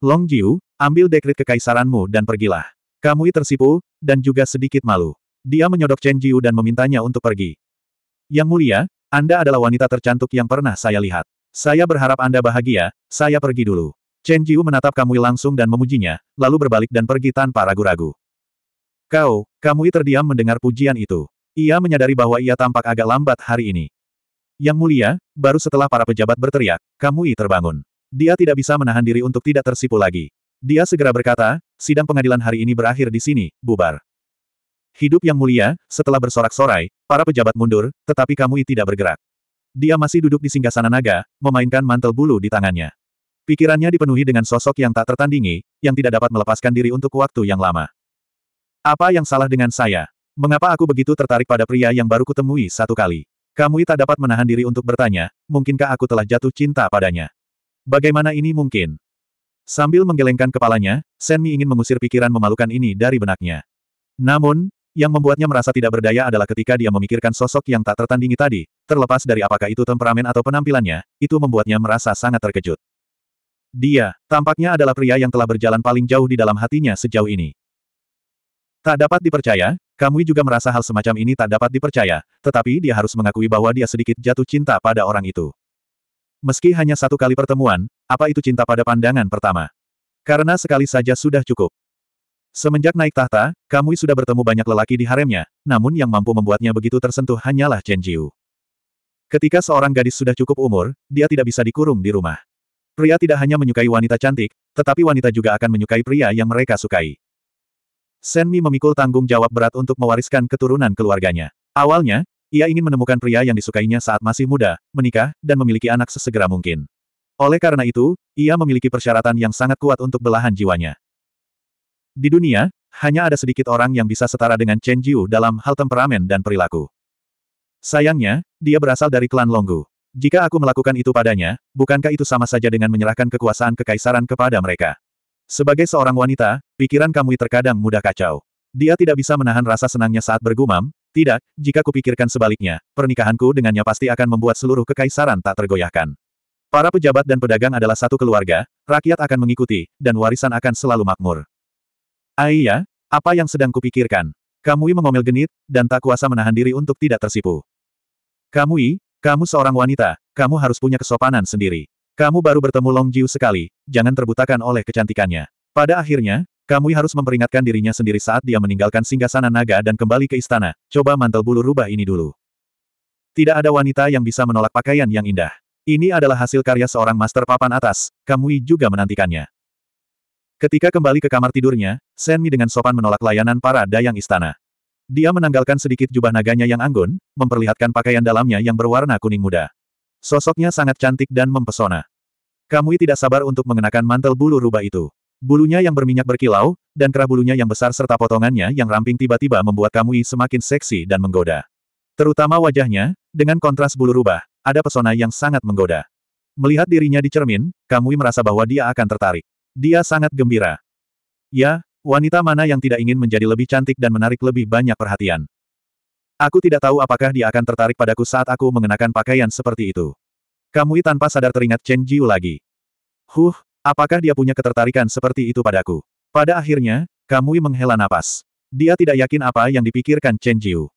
Long Jiu, ambil dekrit kekaisaranmu dan pergilah. Kamui tersipu, dan juga sedikit malu. Dia menyodok Chen Jiu dan memintanya untuk pergi. Yang mulia, Anda adalah wanita tercantik yang pernah saya lihat. Saya berharap Anda bahagia, saya pergi dulu. Chen Jiu menatap Kamui langsung dan memujinya, lalu berbalik dan pergi tanpa ragu-ragu. Kau, Kamui terdiam mendengar pujian itu. Ia menyadari bahwa ia tampak agak lambat hari ini. Yang mulia, baru setelah para pejabat berteriak, Kamui terbangun. Dia tidak bisa menahan diri untuk tidak tersipu lagi. Dia segera berkata, sidang pengadilan hari ini berakhir di sini, bubar. Hidup yang mulia, setelah bersorak-sorai, para pejabat mundur, tetapi Kamui tidak bergerak. Dia masih duduk di singgah sana naga, memainkan mantel bulu di tangannya. Pikirannya dipenuhi dengan sosok yang tak tertandingi, yang tidak dapat melepaskan diri untuk waktu yang lama. Apa yang salah dengan saya? Mengapa aku begitu tertarik pada pria yang baru kutemui satu kali? Kamui tak dapat menahan diri untuk bertanya, mungkinkah aku telah jatuh cinta padanya? Bagaimana ini mungkin? Sambil menggelengkan kepalanya, Senmi ingin mengusir pikiran memalukan ini dari benaknya. Namun, yang membuatnya merasa tidak berdaya adalah ketika dia memikirkan sosok yang tak tertandingi tadi, terlepas dari apakah itu temperamen atau penampilannya, itu membuatnya merasa sangat terkejut. Dia, tampaknya adalah pria yang telah berjalan paling jauh di dalam hatinya sejauh ini. Tak dapat dipercaya, Kamui juga merasa hal semacam ini tak dapat dipercaya, tetapi dia harus mengakui bahwa dia sedikit jatuh cinta pada orang itu. Meski hanya satu kali pertemuan, apa itu cinta pada pandangan pertama? Karena sekali saja sudah cukup. Semenjak naik tahta, Kamui sudah bertemu banyak lelaki di haremnya, namun yang mampu membuatnya begitu tersentuh hanyalah Chen Jiu. Ketika seorang gadis sudah cukup umur, dia tidak bisa dikurung di rumah. Pria tidak hanya menyukai wanita cantik, tetapi wanita juga akan menyukai pria yang mereka sukai. Senmi memikul tanggung jawab berat untuk mewariskan keturunan keluarganya. Awalnya, ia ingin menemukan pria yang disukainya saat masih muda, menikah, dan memiliki anak sesegera mungkin. Oleh karena itu, ia memiliki persyaratan yang sangat kuat untuk belahan jiwanya. Di dunia, hanya ada sedikit orang yang bisa setara dengan Chen Jiu dalam hal temperamen dan perilaku. Sayangnya, dia berasal dari klan Longgu. Jika aku melakukan itu padanya, bukankah itu sama saja dengan menyerahkan kekuasaan kekaisaran kepada mereka? Sebagai seorang wanita, pikiran Kamui terkadang mudah kacau. Dia tidak bisa menahan rasa senangnya saat bergumam, tidak, jika kupikirkan sebaliknya, pernikahanku dengannya pasti akan membuat seluruh kekaisaran tak tergoyahkan. Para pejabat dan pedagang adalah satu keluarga, rakyat akan mengikuti, dan warisan akan selalu makmur. Aiyah, ah apa yang sedang kupikirkan? Kamui mengomel genit, dan tak kuasa menahan diri untuk tidak tersipu. Kamui, kamu seorang wanita, kamu harus punya kesopanan sendiri. Kamu baru bertemu Long Jiu sekali, jangan terbutakan oleh kecantikannya. Pada akhirnya, Kamui harus memperingatkan dirinya sendiri saat dia meninggalkan singgasana naga dan kembali ke istana, coba mantel bulu rubah ini dulu. Tidak ada wanita yang bisa menolak pakaian yang indah. Ini adalah hasil karya seorang master papan atas, Kamui juga menantikannya. Ketika kembali ke kamar tidurnya, Senmi dengan sopan menolak layanan para dayang istana. Dia menanggalkan sedikit jubah naganya yang anggun, memperlihatkan pakaian dalamnya yang berwarna kuning muda. Sosoknya sangat cantik dan mempesona. Kamui tidak sabar untuk mengenakan mantel bulu rubah itu. Bulunya yang berminyak berkilau, dan kerah bulunya yang besar serta potongannya yang ramping tiba-tiba membuat Kamui semakin seksi dan menggoda. Terutama wajahnya, dengan kontras bulu rubah, ada pesona yang sangat menggoda. Melihat dirinya di cermin, Kamui merasa bahwa dia akan tertarik. Dia sangat gembira. Ya, wanita mana yang tidak ingin menjadi lebih cantik dan menarik lebih banyak perhatian. Aku tidak tahu apakah dia akan tertarik padaku saat aku mengenakan pakaian seperti itu. Kamui tanpa sadar teringat Chen Jiu lagi. Huh, apakah dia punya ketertarikan seperti itu padaku? Pada akhirnya, Kamui menghela napas. Dia tidak yakin apa yang dipikirkan Chen Jiu.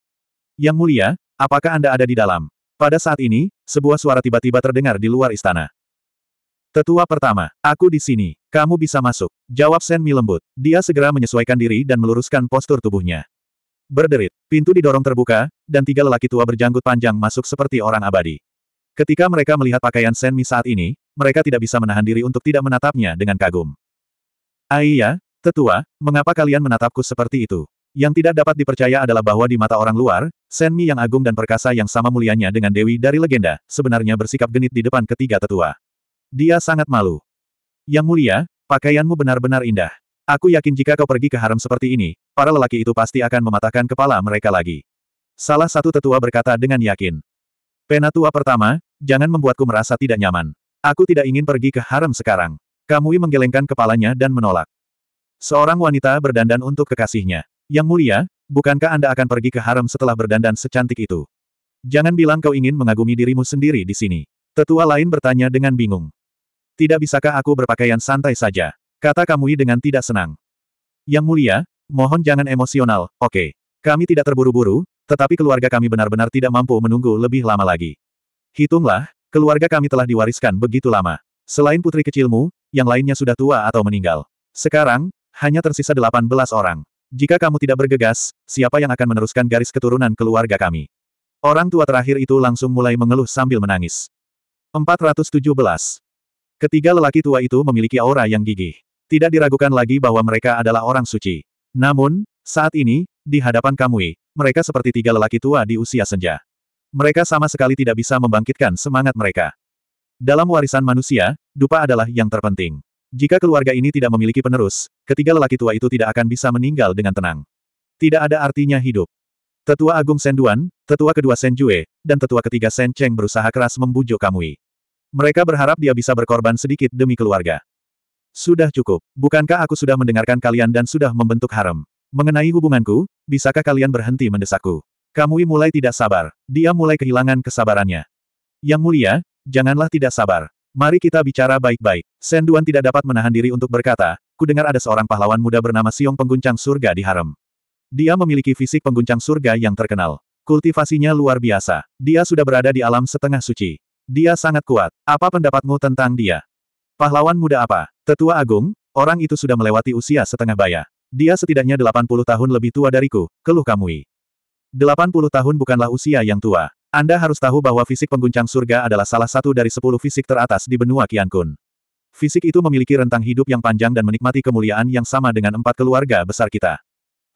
Yang mulia, apakah Anda ada di dalam? Pada saat ini, sebuah suara tiba-tiba terdengar di luar istana. Tetua pertama, aku di sini, kamu bisa masuk. Jawab Senmi lembut. Dia segera menyesuaikan diri dan meluruskan postur tubuhnya. Berderit, pintu didorong terbuka, dan tiga lelaki tua berjanggut panjang masuk seperti orang abadi. Ketika mereka melihat pakaian Senmi saat ini, mereka tidak bisa menahan diri untuk tidak menatapnya dengan kagum. Aiyah, tetua, mengapa kalian menatapku seperti itu? Yang tidak dapat dipercaya adalah bahwa di mata orang luar, Senmi yang agung dan perkasa yang sama mulianya dengan Dewi dari legenda, sebenarnya bersikap genit di depan ketiga tetua. Dia sangat malu. Yang mulia, pakaianmu benar-benar indah. Aku yakin jika kau pergi ke harem seperti ini, para lelaki itu pasti akan mematahkan kepala mereka lagi. Salah satu tetua berkata dengan yakin. Penatua pertama, jangan membuatku merasa tidak nyaman. Aku tidak ingin pergi ke harem sekarang. Kamui menggelengkan kepalanya dan menolak. Seorang wanita berdandan untuk kekasihnya. Yang mulia, bukankah Anda akan pergi ke harem setelah berdandan secantik itu? Jangan bilang kau ingin mengagumi dirimu sendiri di sini. Tetua lain bertanya dengan bingung. Tidak bisakah aku berpakaian santai saja? Kata Kamui dengan tidak senang. Yang mulia, mohon jangan emosional, oke. Okay. Kami tidak terburu-buru, tetapi keluarga kami benar-benar tidak mampu menunggu lebih lama lagi. Hitunglah, keluarga kami telah diwariskan begitu lama. Selain putri kecilmu, yang lainnya sudah tua atau meninggal. Sekarang, hanya tersisa 18 orang. Jika kamu tidak bergegas, siapa yang akan meneruskan garis keturunan keluarga kami? Orang tua terakhir itu langsung mulai mengeluh sambil menangis. 417. Ketiga lelaki tua itu memiliki aura yang gigih. Tidak diragukan lagi bahwa mereka adalah orang suci. Namun, saat ini, di hadapan Kamui, mereka seperti tiga lelaki tua di usia senja. Mereka sama sekali tidak bisa membangkitkan semangat mereka. Dalam warisan manusia, dupa adalah yang terpenting. Jika keluarga ini tidak memiliki penerus, ketiga lelaki tua itu tidak akan bisa meninggal dengan tenang. Tidak ada artinya hidup. Tetua Agung Senduan, Tetua kedua Sen Senjue, dan Tetua ketiga Sen Cheng berusaha keras membujuk Kamui. Mereka berharap dia bisa berkorban sedikit demi keluarga. Sudah cukup. Bukankah aku sudah mendengarkan kalian dan sudah membentuk harem? Mengenai hubunganku, bisakah kalian berhenti mendesakku? Kamui mulai tidak sabar. Dia mulai kehilangan kesabarannya. Yang mulia, janganlah tidak sabar. Mari kita bicara baik-baik. Senduan tidak dapat menahan diri untuk berkata, ku dengar ada seorang pahlawan muda bernama Siong pengguncang surga di harem. Dia memiliki fisik pengguncang surga yang terkenal. Kultivasinya luar biasa. Dia sudah berada di alam setengah suci. Dia sangat kuat. Apa pendapatmu tentang dia? Pahlawan muda apa? Tetua Agung, orang itu sudah melewati usia setengah baya. Dia setidaknya 80 tahun lebih tua dariku, keluh Kamui. 80 tahun bukanlah usia yang tua. Anda harus tahu bahwa fisik pengguncang surga adalah salah satu dari 10 fisik teratas di benua Kiankun. Fisik itu memiliki rentang hidup yang panjang dan menikmati kemuliaan yang sama dengan empat keluarga besar kita.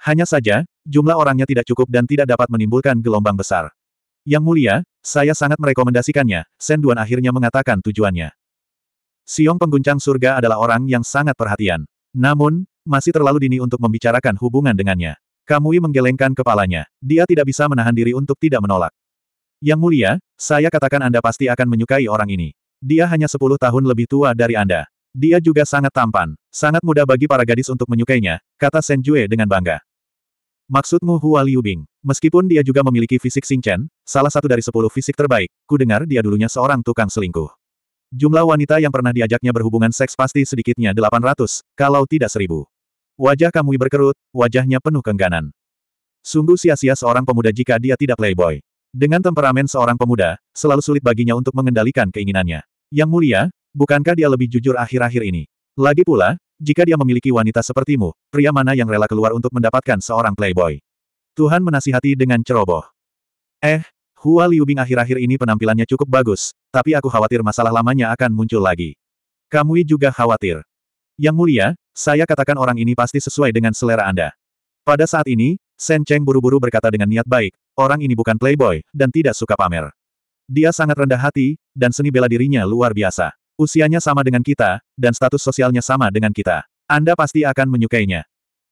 Hanya saja, jumlah orangnya tidak cukup dan tidak dapat menimbulkan gelombang besar. Yang mulia, saya sangat merekomendasikannya, Duan akhirnya mengatakan tujuannya. Siong pengguncang surga adalah orang yang sangat perhatian. Namun, masih terlalu dini untuk membicarakan hubungan dengannya. Kamui menggelengkan kepalanya. Dia tidak bisa menahan diri untuk tidak menolak. Yang mulia, saya katakan Anda pasti akan menyukai orang ini. Dia hanya sepuluh tahun lebih tua dari Anda. Dia juga sangat tampan, sangat mudah bagi para gadis untuk menyukainya, kata Shen Jue dengan bangga. Maksudmu Hua Liubing, meskipun dia juga memiliki fisik Xing salah satu dari sepuluh fisik terbaik, ku dengar dia dulunya seorang tukang selingkuh. Jumlah wanita yang pernah diajaknya berhubungan seks pasti sedikitnya 800, kalau tidak 1000. Wajah Kamui berkerut, wajahnya penuh kengganan. Sungguh sia-sia seorang pemuda jika dia tidak playboy. Dengan temperamen seorang pemuda, selalu sulit baginya untuk mengendalikan keinginannya. Yang mulia, bukankah dia lebih jujur akhir-akhir ini? Lagi pula, jika dia memiliki wanita sepertimu, pria mana yang rela keluar untuk mendapatkan seorang playboy? Tuhan menasihati dengan ceroboh. Eh, Hua Liubing akhir-akhir ini penampilannya cukup bagus, tapi aku khawatir masalah lamanya akan muncul lagi. Kamui juga khawatir. Yang mulia, saya katakan orang ini pasti sesuai dengan selera Anda. Pada saat ini, Shen Cheng buru-buru berkata dengan niat baik, orang ini bukan playboy, dan tidak suka pamer. Dia sangat rendah hati, dan seni bela dirinya luar biasa. Usianya sama dengan kita, dan status sosialnya sama dengan kita. Anda pasti akan menyukainya.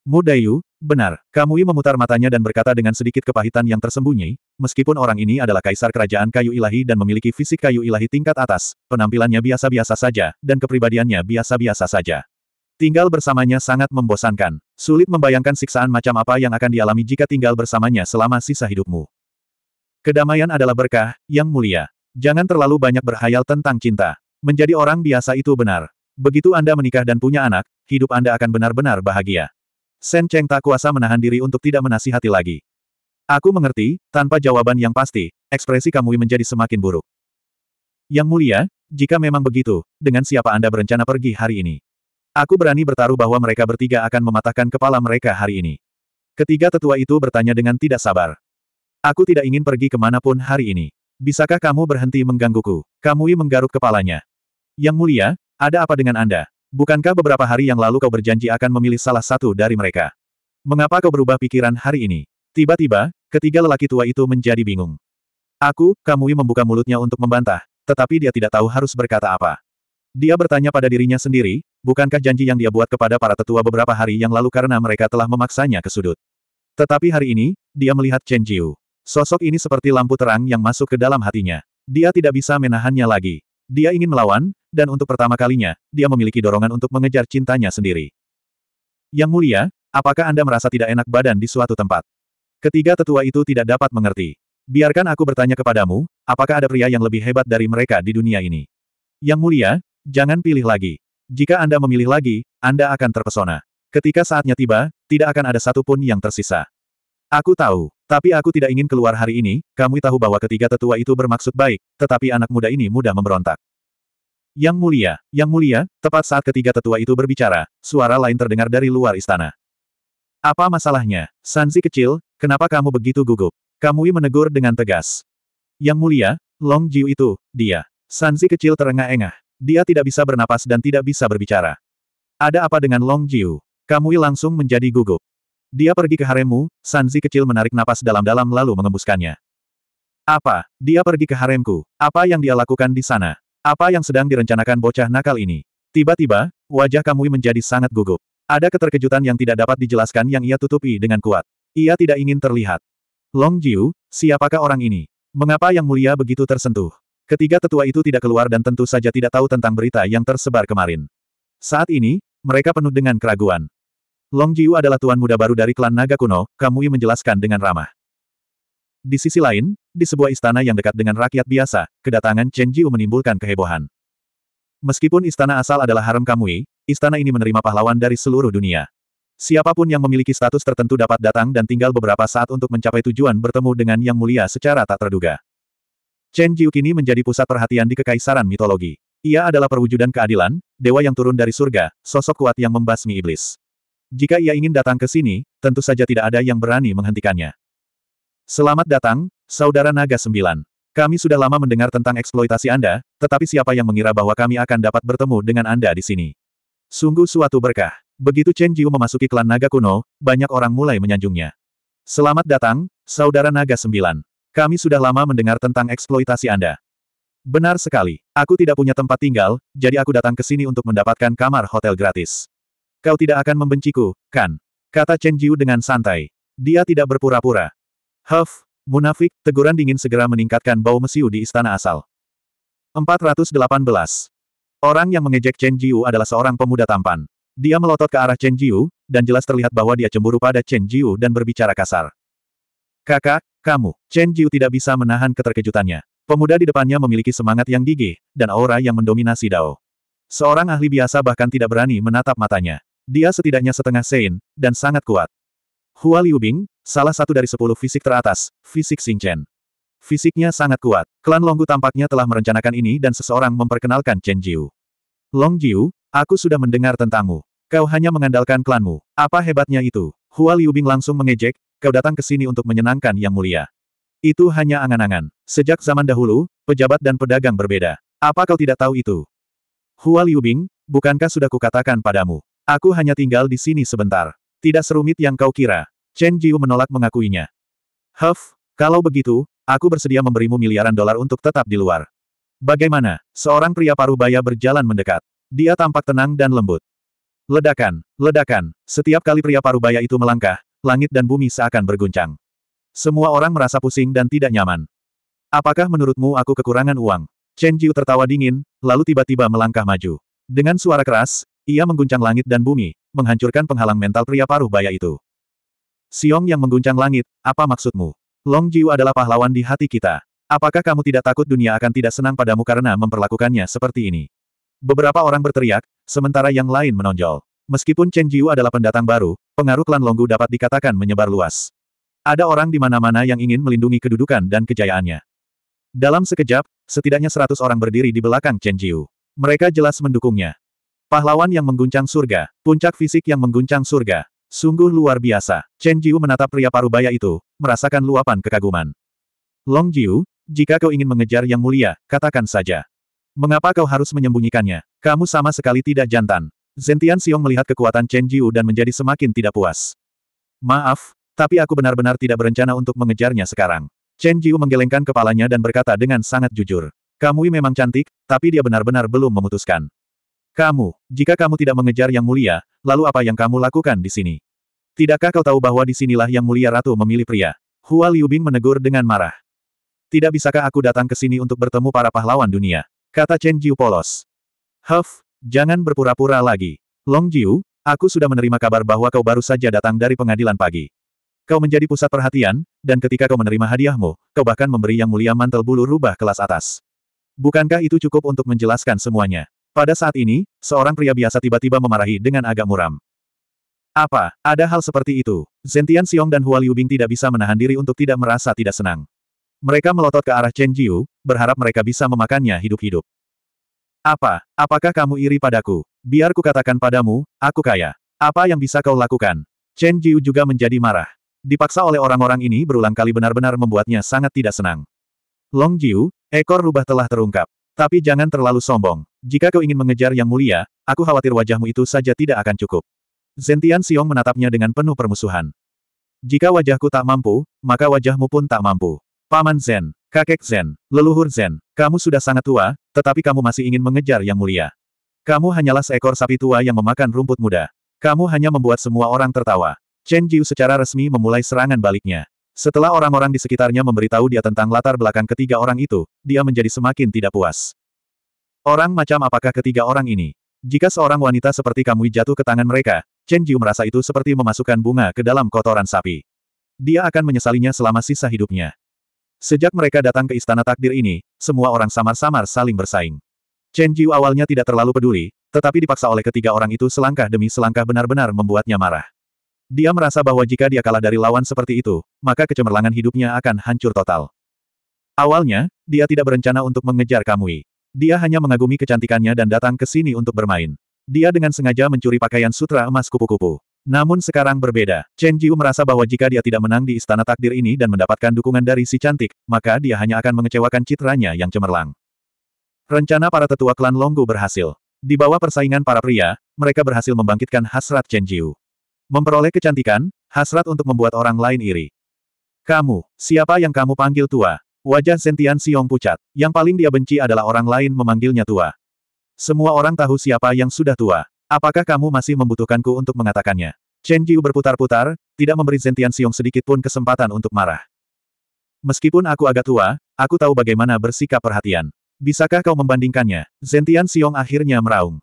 Mudayu, benar. Kamui memutar matanya dan berkata dengan sedikit kepahitan yang tersembunyi, meskipun orang ini adalah kaisar kerajaan kayu ilahi dan memiliki fisik kayu ilahi tingkat atas, penampilannya biasa-biasa saja, dan kepribadiannya biasa-biasa saja. Tinggal bersamanya sangat membosankan. Sulit membayangkan siksaan macam apa yang akan dialami jika tinggal bersamanya selama sisa hidupmu. Kedamaian adalah berkah, yang mulia. Jangan terlalu banyak berhayal tentang cinta. Menjadi orang biasa itu benar. Begitu Anda menikah dan punya anak, hidup Anda akan benar-benar bahagia. Shen Cheng tak kuasa menahan diri untuk tidak menasihati lagi. Aku mengerti, tanpa jawaban yang pasti, ekspresi Kamui menjadi semakin buruk. Yang mulia, jika memang begitu, dengan siapa Anda berencana pergi hari ini? Aku berani bertaruh bahwa mereka bertiga akan mematahkan kepala mereka hari ini. Ketiga tetua itu bertanya dengan tidak sabar. Aku tidak ingin pergi kemanapun hari ini. Bisakah kamu berhenti menggangguku? Kamui menggaruk kepalanya. Yang mulia, ada apa dengan Anda? Bukankah beberapa hari yang lalu kau berjanji akan memilih salah satu dari mereka? Mengapa kau berubah pikiran hari ini? Tiba-tiba, ketiga lelaki tua itu menjadi bingung. Aku, Kamui membuka mulutnya untuk membantah, tetapi dia tidak tahu harus berkata apa. Dia bertanya pada dirinya sendiri, bukankah janji yang dia buat kepada para tetua beberapa hari yang lalu karena mereka telah memaksanya ke sudut. Tetapi hari ini, dia melihat Chen Jiu. Sosok ini seperti lampu terang yang masuk ke dalam hatinya. Dia tidak bisa menahannya lagi. Dia ingin melawan, dan untuk pertama kalinya, dia memiliki dorongan untuk mengejar cintanya sendiri. Yang mulia, apakah Anda merasa tidak enak badan di suatu tempat? Ketiga tetua itu tidak dapat mengerti. Biarkan aku bertanya kepadamu, apakah ada pria yang lebih hebat dari mereka di dunia ini? Yang mulia, jangan pilih lagi. Jika Anda memilih lagi, Anda akan terpesona. Ketika saatnya tiba, tidak akan ada satupun yang tersisa. Aku tahu. Tapi aku tidak ingin keluar hari ini, kamu tahu bahwa ketiga tetua itu bermaksud baik, tetapi anak muda ini mudah memberontak. Yang mulia, yang mulia, tepat saat ketiga tetua itu berbicara, suara lain terdengar dari luar istana. Apa masalahnya, Sanzi kecil, kenapa kamu begitu gugup? Kamui menegur dengan tegas. Yang mulia, Long Jiu itu, dia. Sanzi kecil terengah-engah. Dia tidak bisa bernapas dan tidak bisa berbicara. Ada apa dengan Long Jiu? Kamui langsung menjadi gugup. Dia pergi ke haremu. Sanzi kecil menarik napas dalam-dalam lalu mengembuskannya. Apa? Dia pergi ke haremku. Apa yang dia lakukan di sana? Apa yang sedang direncanakan bocah nakal ini? Tiba-tiba, wajah Kamui menjadi sangat gugup. Ada keterkejutan yang tidak dapat dijelaskan yang ia tutupi dengan kuat. Ia tidak ingin terlihat. Long Jiu, siapakah orang ini? Mengapa yang mulia begitu tersentuh? Ketiga tetua itu tidak keluar dan tentu saja tidak tahu tentang berita yang tersebar kemarin. Saat ini, mereka penuh dengan keraguan. Long Jiu adalah tuan muda baru dari klan naga kuno, Kamui menjelaskan dengan ramah. Di sisi lain, di sebuah istana yang dekat dengan rakyat biasa, kedatangan Chen Jiu menimbulkan kehebohan. Meskipun istana asal adalah harem Kamui, istana ini menerima pahlawan dari seluruh dunia. Siapapun yang memiliki status tertentu dapat datang dan tinggal beberapa saat untuk mencapai tujuan bertemu dengan yang mulia secara tak terduga. Chen Jiu kini menjadi pusat perhatian di kekaisaran mitologi. Ia adalah perwujudan keadilan, dewa yang turun dari surga, sosok kuat yang membasmi iblis. Jika ia ingin datang ke sini, tentu saja tidak ada yang berani menghentikannya. Selamat datang, Saudara Naga Sembilan. Kami sudah lama mendengar tentang eksploitasi Anda, tetapi siapa yang mengira bahwa kami akan dapat bertemu dengan Anda di sini? Sungguh suatu berkah. Begitu Chen Jiu memasuki klan Naga kuno, banyak orang mulai menyanjungnya. Selamat datang, Saudara Naga Sembilan. Kami sudah lama mendengar tentang eksploitasi Anda. Benar sekali, aku tidak punya tempat tinggal, jadi aku datang ke sini untuk mendapatkan kamar hotel gratis. Kau tidak akan membenciku, kan? Kata Chen Jiu dengan santai. Dia tidak berpura-pura. Huff, munafik, teguran dingin segera meningkatkan bau mesiu di istana asal. 418. Orang yang mengejek Chen Jiu adalah seorang pemuda tampan. Dia melotot ke arah Chen Jiu, dan jelas terlihat bahwa dia cemburu pada Chen Jiu dan berbicara kasar. Kakak, kamu, Chen Jiu tidak bisa menahan keterkejutannya. Pemuda di depannya memiliki semangat yang gigih, dan aura yang mendominasi Dao. Seorang ahli biasa bahkan tidak berani menatap matanya. Dia setidaknya setengah Sein, dan sangat kuat. Hua Liubing, salah satu dari sepuluh fisik teratas, fisik Xingchen. Fisiknya sangat kuat. Klan Longgu tampaknya telah merencanakan ini dan seseorang memperkenalkan Chen Jiu. Long Jiu, aku sudah mendengar tentangmu. Kau hanya mengandalkan klanmu. Apa hebatnya itu? Hua Liubing langsung mengejek, kau datang ke sini untuk menyenangkan yang mulia. Itu hanya angan-angan. Sejak zaman dahulu, pejabat dan pedagang berbeda. Apa kau tidak tahu itu? Hua Liubing, bukankah sudah kukatakan padamu? Aku hanya tinggal di sini sebentar. Tidak serumit yang kau kira. Chen Jiu menolak mengakuinya. Huff, kalau begitu, aku bersedia memberimu miliaran dolar untuk tetap di luar. Bagaimana? Seorang pria paruh baya berjalan mendekat. Dia tampak tenang dan lembut. Ledakan, ledakan, setiap kali pria paruh baya itu melangkah, langit dan bumi seakan berguncang. Semua orang merasa pusing dan tidak nyaman. Apakah menurutmu aku kekurangan uang? Chen Jiu tertawa dingin, lalu tiba-tiba melangkah maju. Dengan suara keras, ia mengguncang langit dan bumi, menghancurkan penghalang mental pria paruh baya itu. Siong yang mengguncang langit, apa maksudmu? Long Jiu adalah pahlawan di hati kita. Apakah kamu tidak takut dunia akan tidak senang padamu karena memperlakukannya seperti ini? Beberapa orang berteriak, sementara yang lain menonjol. Meskipun Chen Jiu adalah pendatang baru, pengaruh klan Longgu dapat dikatakan menyebar luas. Ada orang di mana-mana yang ingin melindungi kedudukan dan kejayaannya. Dalam sekejap, setidaknya seratus orang berdiri di belakang Chen Jiu. Mereka jelas mendukungnya. Pahlawan yang mengguncang surga, puncak fisik yang mengguncang surga. Sungguh luar biasa. Chen Jiu menatap pria parubaya itu, merasakan luapan kekaguman. Long Jiu, jika kau ingin mengejar yang mulia, katakan saja. Mengapa kau harus menyembunyikannya? Kamu sama sekali tidak jantan. Zentian Xiong melihat kekuatan Chen Jiu dan menjadi semakin tidak puas. Maaf, tapi aku benar-benar tidak berencana untuk mengejarnya sekarang. Chen Jiu menggelengkan kepalanya dan berkata dengan sangat jujur. Kamui memang cantik, tapi dia benar-benar belum memutuskan. Kamu, jika kamu tidak mengejar Yang Mulia, lalu apa yang kamu lakukan di sini? Tidakkah kau tahu bahwa disinilah Yang Mulia Ratu memilih pria? Hua Liubing menegur dengan marah. Tidak bisakah aku datang ke sini untuk bertemu para pahlawan dunia? Kata Chen Jiu polos. Huff, jangan berpura-pura lagi. Long Jiu, aku sudah menerima kabar bahwa kau baru saja datang dari pengadilan pagi. Kau menjadi pusat perhatian, dan ketika kau menerima hadiahmu, kau bahkan memberi yang mulia mantel bulu rubah kelas atas. Bukankah itu cukup untuk menjelaskan semuanya? Pada saat ini, seorang pria biasa tiba-tiba memarahi dengan agak muram. Apa, ada hal seperti itu? Zentian Xiong dan Hua Liubing tidak bisa menahan diri untuk tidak merasa tidak senang. Mereka melotot ke arah Chen Jiu, berharap mereka bisa memakannya hidup-hidup. Apa, apakah kamu iri padaku? Biar katakan padamu, aku kaya. Apa yang bisa kau lakukan? Chen Jiu juga menjadi marah. Dipaksa oleh orang-orang ini berulang kali benar-benar membuatnya sangat tidak senang. Long Jiu, ekor rubah telah terungkap. Tapi jangan terlalu sombong. Jika kau ingin mengejar yang mulia, aku khawatir wajahmu itu saja tidak akan cukup. Zentian Xiong menatapnya dengan penuh permusuhan. Jika wajahku tak mampu, maka wajahmu pun tak mampu. Paman Zen, kakek Zen, leluhur Zen, kamu sudah sangat tua, tetapi kamu masih ingin mengejar yang mulia. Kamu hanyalah seekor sapi tua yang memakan rumput muda. Kamu hanya membuat semua orang tertawa. Chen Jiu secara resmi memulai serangan baliknya. Setelah orang-orang di sekitarnya memberitahu dia tentang latar belakang ketiga orang itu, dia menjadi semakin tidak puas. Orang macam apakah ketiga orang ini? Jika seorang wanita seperti kamu jatuh ke tangan mereka, Chen Jiu merasa itu seperti memasukkan bunga ke dalam kotoran sapi. Dia akan menyesalinya selama sisa hidupnya. Sejak mereka datang ke istana takdir ini, semua orang samar-samar saling bersaing. Chen Jiu awalnya tidak terlalu peduli, tetapi dipaksa oleh ketiga orang itu selangkah demi selangkah benar-benar membuatnya marah. Dia merasa bahwa jika dia kalah dari lawan seperti itu, maka kecemerlangan hidupnya akan hancur total. Awalnya, dia tidak berencana untuk mengejar Kamui. Dia hanya mengagumi kecantikannya dan datang ke sini untuk bermain. Dia dengan sengaja mencuri pakaian sutra emas kupu-kupu. Namun sekarang berbeda. Chen Jiu merasa bahwa jika dia tidak menang di istana takdir ini dan mendapatkan dukungan dari si cantik, maka dia hanya akan mengecewakan citranya yang cemerlang. Rencana para tetua klan Longgu berhasil. Di bawah persaingan para pria, mereka berhasil membangkitkan hasrat Chen Jiu. Memperoleh kecantikan, hasrat untuk membuat orang lain iri. Kamu, siapa yang kamu panggil tua? Wajah Sentian Siong pucat. Yang paling dia benci adalah orang lain memanggilnya tua. Semua orang tahu siapa yang sudah tua. Apakah kamu masih membutuhkanku untuk mengatakannya? Chen Jiu berputar-putar, tidak memberi Sentian Siong sedikit pun kesempatan untuk marah. Meskipun aku agak tua, aku tahu bagaimana bersikap perhatian. Bisakah kau membandingkannya? Zentian Siong akhirnya meraung.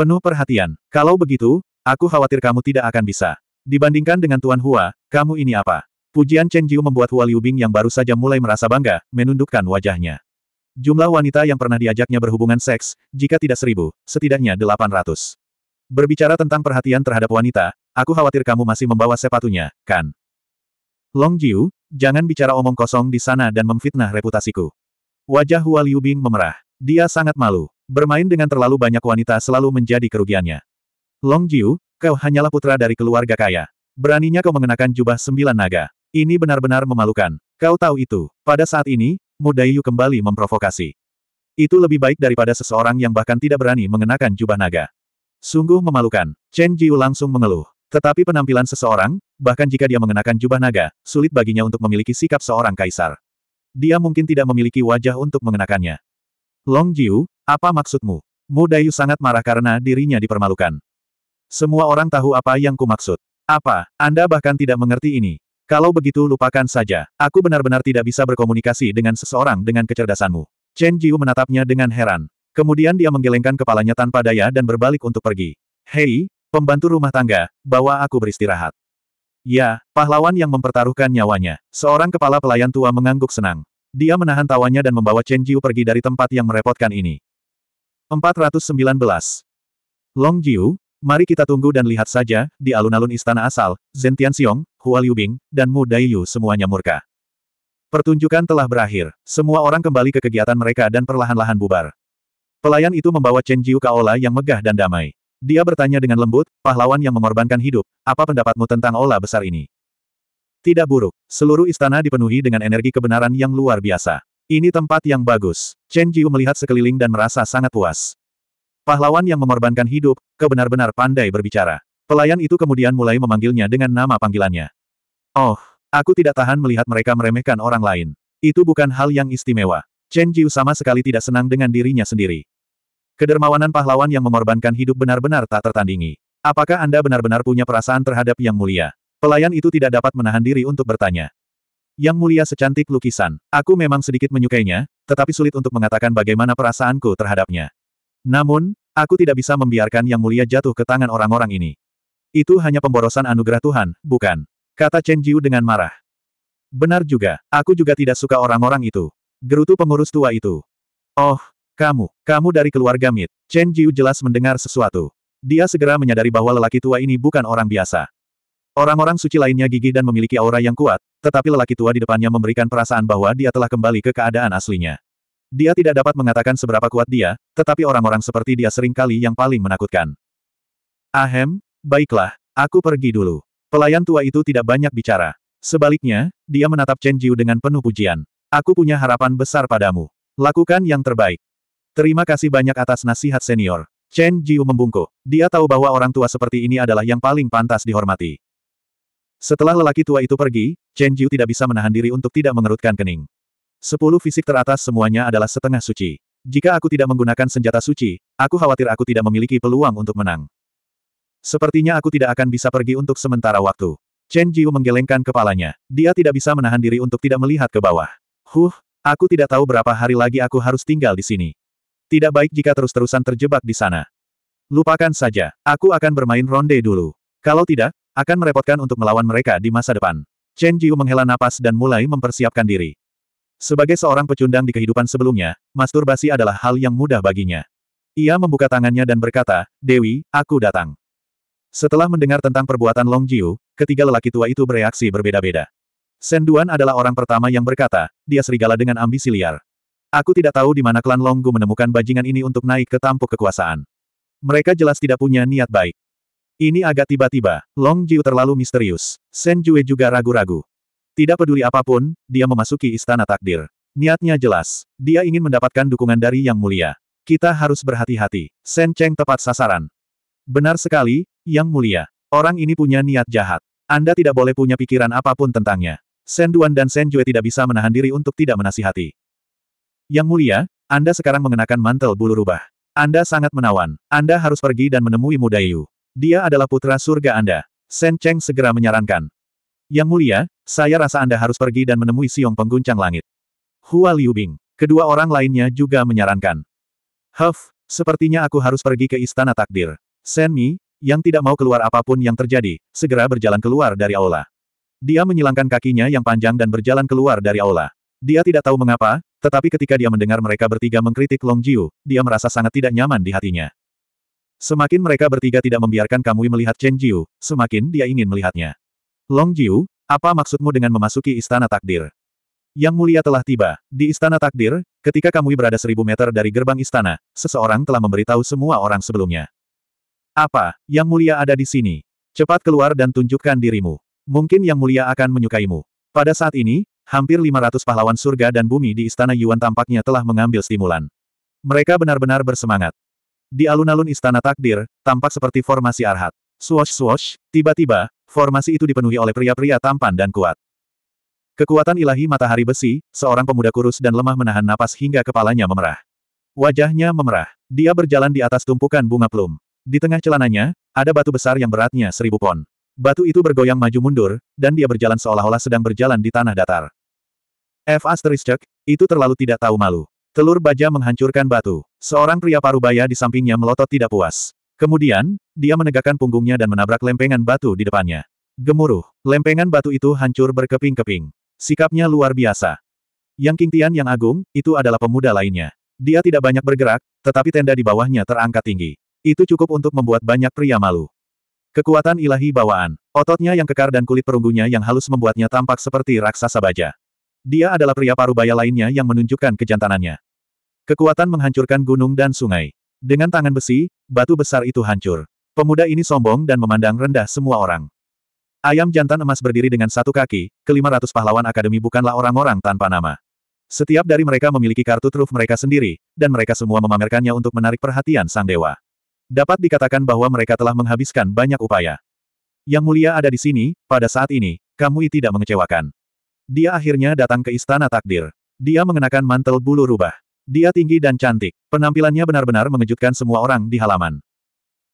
Penuh perhatian. Kalau begitu, Aku khawatir kamu tidak akan bisa. Dibandingkan dengan Tuan Hua, kamu ini apa? Pujian Chen Jiu membuat Hua Liu Bing yang baru saja mulai merasa bangga, menundukkan wajahnya. Jumlah wanita yang pernah diajaknya berhubungan seks, jika tidak seribu, setidaknya delapan ratus. Berbicara tentang perhatian terhadap wanita, aku khawatir kamu masih membawa sepatunya, kan? Long Jiu, jangan bicara omong kosong di sana dan memfitnah reputasiku. Wajah Hua Liu Bing memerah. Dia sangat malu. Bermain dengan terlalu banyak wanita selalu menjadi kerugiannya. Long Jiu, kau hanyalah putra dari keluarga kaya. Beraninya kau mengenakan jubah sembilan naga. Ini benar-benar memalukan. Kau tahu itu. Pada saat ini, Mudayu kembali memprovokasi. Itu lebih baik daripada seseorang yang bahkan tidak berani mengenakan jubah naga. Sungguh memalukan. Chen Jiu langsung mengeluh. Tetapi penampilan seseorang, bahkan jika dia mengenakan jubah naga, sulit baginya untuk memiliki sikap seorang kaisar. Dia mungkin tidak memiliki wajah untuk mengenakannya. Long Jiu, apa maksudmu? Mu Dayu sangat marah karena dirinya dipermalukan. Semua orang tahu apa yang kumaksud. Apa, Anda bahkan tidak mengerti ini. Kalau begitu lupakan saja, aku benar-benar tidak bisa berkomunikasi dengan seseorang dengan kecerdasanmu. Chen Jiu menatapnya dengan heran. Kemudian dia menggelengkan kepalanya tanpa daya dan berbalik untuk pergi. Hei, pembantu rumah tangga, bawa aku beristirahat. Ya, pahlawan yang mempertaruhkan nyawanya. Seorang kepala pelayan tua mengangguk senang. Dia menahan tawanya dan membawa Chen Jiu pergi dari tempat yang merepotkan ini. 419. Long Jiu, Mari kita tunggu dan lihat saja, di alun-alun istana asal, Zentian Tianxiong, Hua Liubing, dan Mu Daiyu semuanya murka. Pertunjukan telah berakhir, semua orang kembali ke kegiatan mereka dan perlahan-lahan bubar. Pelayan itu membawa Chen Jiu Kaola yang megah dan damai. Dia bertanya dengan lembut, pahlawan yang mengorbankan hidup, apa pendapatmu tentang Ola besar ini? Tidak buruk, seluruh istana dipenuhi dengan energi kebenaran yang luar biasa. Ini tempat yang bagus. Chen Jiu melihat sekeliling dan merasa sangat puas. Pahlawan yang mengorbankan hidup, kebenar-benar pandai berbicara. Pelayan itu kemudian mulai memanggilnya dengan nama panggilannya. Oh, aku tidak tahan melihat mereka meremehkan orang lain. Itu bukan hal yang istimewa. Chen Jiu sama sekali tidak senang dengan dirinya sendiri. Kedermawanan pahlawan yang mengorbankan hidup benar-benar tak tertandingi. Apakah Anda benar-benar punya perasaan terhadap Yang Mulia? Pelayan itu tidak dapat menahan diri untuk bertanya. Yang mulia secantik lukisan. Aku memang sedikit menyukainya, tetapi sulit untuk mengatakan bagaimana perasaanku terhadapnya. Namun, Aku tidak bisa membiarkan Yang Mulia jatuh ke tangan orang-orang ini. Itu hanya pemborosan anugerah Tuhan, bukan? Kata Chen Jiu dengan marah. Benar juga, aku juga tidak suka orang-orang itu. Gerutu pengurus tua itu. Oh, kamu, kamu dari keluarga Mit. Chen Jiu jelas mendengar sesuatu. Dia segera menyadari bahwa lelaki tua ini bukan orang biasa. Orang-orang suci lainnya gigih dan memiliki aura yang kuat, tetapi lelaki tua di depannya memberikan perasaan bahwa dia telah kembali ke keadaan aslinya. Dia tidak dapat mengatakan seberapa kuat dia, tetapi orang-orang seperti dia seringkali yang paling menakutkan. Ahem, baiklah, aku pergi dulu. Pelayan tua itu tidak banyak bicara. Sebaliknya, dia menatap Chen Jiu dengan penuh pujian. Aku punya harapan besar padamu. Lakukan yang terbaik. Terima kasih banyak atas nasihat senior. Chen Jiu membungkuk. Dia tahu bahwa orang tua seperti ini adalah yang paling pantas dihormati. Setelah lelaki tua itu pergi, Chen Jiu tidak bisa menahan diri untuk tidak mengerutkan kening. Sepuluh fisik teratas semuanya adalah setengah suci. Jika aku tidak menggunakan senjata suci, aku khawatir aku tidak memiliki peluang untuk menang. Sepertinya aku tidak akan bisa pergi untuk sementara waktu. Chen Jiu menggelengkan kepalanya. Dia tidak bisa menahan diri untuk tidak melihat ke bawah. Huh, aku tidak tahu berapa hari lagi aku harus tinggal di sini. Tidak baik jika terus-terusan terjebak di sana. Lupakan saja, aku akan bermain ronde dulu. Kalau tidak, akan merepotkan untuk melawan mereka di masa depan. Chen Jiu menghela napas dan mulai mempersiapkan diri. Sebagai seorang pecundang di kehidupan sebelumnya, masturbasi adalah hal yang mudah baginya. Ia membuka tangannya dan berkata, Dewi, aku datang. Setelah mendengar tentang perbuatan Long Jiu, ketiga lelaki tua itu bereaksi berbeda-beda. Shen Duan adalah orang pertama yang berkata, dia serigala dengan ambisi liar. Aku tidak tahu di mana klan Longgu menemukan bajingan ini untuk naik ke tampuk kekuasaan. Mereka jelas tidak punya niat baik. Ini agak tiba-tiba, Long Jiu terlalu misterius. Shen Jue juga ragu-ragu. Tidak peduli apapun, dia memasuki istana takdir. Niatnya jelas. Dia ingin mendapatkan dukungan dari Yang Mulia. Kita harus berhati-hati. Shen Cheng tepat sasaran. Benar sekali, Yang Mulia. Orang ini punya niat jahat. Anda tidak boleh punya pikiran apapun tentangnya. Shen Duan dan Shen Jue tidak bisa menahan diri untuk tidak menasihati. Yang mulia, Anda sekarang mengenakan mantel bulu rubah. Anda sangat menawan. Anda harus pergi dan menemui Mudayu. Dia adalah putra surga Anda. Shen Cheng segera menyarankan. Yang mulia, saya rasa Anda harus pergi dan menemui Siung pengguncang langit. Hua Liubing. Kedua orang lainnya juga menyarankan. Huff, sepertinya aku harus pergi ke Istana Takdir. Shen Mi, yang tidak mau keluar apapun yang terjadi, segera berjalan keluar dari aula. Dia menyilangkan kakinya yang panjang dan berjalan keluar dari aula. Dia tidak tahu mengapa, tetapi ketika dia mendengar mereka bertiga mengkritik Long Jiu, dia merasa sangat tidak nyaman di hatinya. Semakin mereka bertiga tidak membiarkan Kamui melihat Chen Jiu, semakin dia ingin melihatnya. Long Jiu, apa maksudmu dengan memasuki Istana Takdir? Yang mulia telah tiba. Di Istana Takdir, ketika kamu berada seribu meter dari gerbang istana, seseorang telah memberitahu semua orang sebelumnya. Apa, Yang mulia ada di sini? Cepat keluar dan tunjukkan dirimu. Mungkin Yang mulia akan menyukaimu. Pada saat ini, hampir 500 pahlawan surga dan bumi di Istana Yuan tampaknya telah mengambil stimulan. Mereka benar-benar bersemangat. Di alun-alun Istana Takdir, tampak seperti formasi arhat. Swosh-swosh, tiba-tiba, Formasi itu dipenuhi oleh pria-pria tampan dan kuat. Kekuatan ilahi matahari besi, seorang pemuda kurus dan lemah menahan napas hingga kepalanya memerah. Wajahnya memerah. Dia berjalan di atas tumpukan bunga plum. Di tengah celananya, ada batu besar yang beratnya seribu pon. Batu itu bergoyang maju mundur, dan dia berjalan seolah-olah sedang berjalan di tanah datar. F. Asterisk, itu terlalu tidak tahu malu. Telur baja menghancurkan batu. Seorang pria parubaya di sampingnya melotot tidak puas. Kemudian, dia menegakkan punggungnya dan menabrak lempengan batu di depannya. Gemuruh, lempengan batu itu hancur berkeping-keping. Sikapnya luar biasa. Yang King Tian yang agung, itu adalah pemuda lainnya. Dia tidak banyak bergerak, tetapi tenda di bawahnya terangkat tinggi. Itu cukup untuk membuat banyak pria malu. Kekuatan ilahi bawaan, ototnya yang kekar dan kulit perunggunya yang halus membuatnya tampak seperti raksasa baja. Dia adalah pria parubaya lainnya yang menunjukkan kejantanannya. Kekuatan menghancurkan gunung dan sungai. Dengan tangan besi, batu besar itu hancur. Pemuda ini sombong dan memandang rendah semua orang. Ayam jantan emas berdiri dengan satu kaki, kelima ratus pahlawan akademi bukanlah orang-orang tanpa nama. Setiap dari mereka memiliki kartu truf mereka sendiri, dan mereka semua memamerkannya untuk menarik perhatian sang dewa. Dapat dikatakan bahwa mereka telah menghabiskan banyak upaya. Yang mulia ada di sini, pada saat ini, Kamui tidak mengecewakan. Dia akhirnya datang ke Istana Takdir. Dia mengenakan mantel bulu rubah. Dia tinggi dan cantik. Penampilannya benar-benar mengejutkan semua orang di halaman.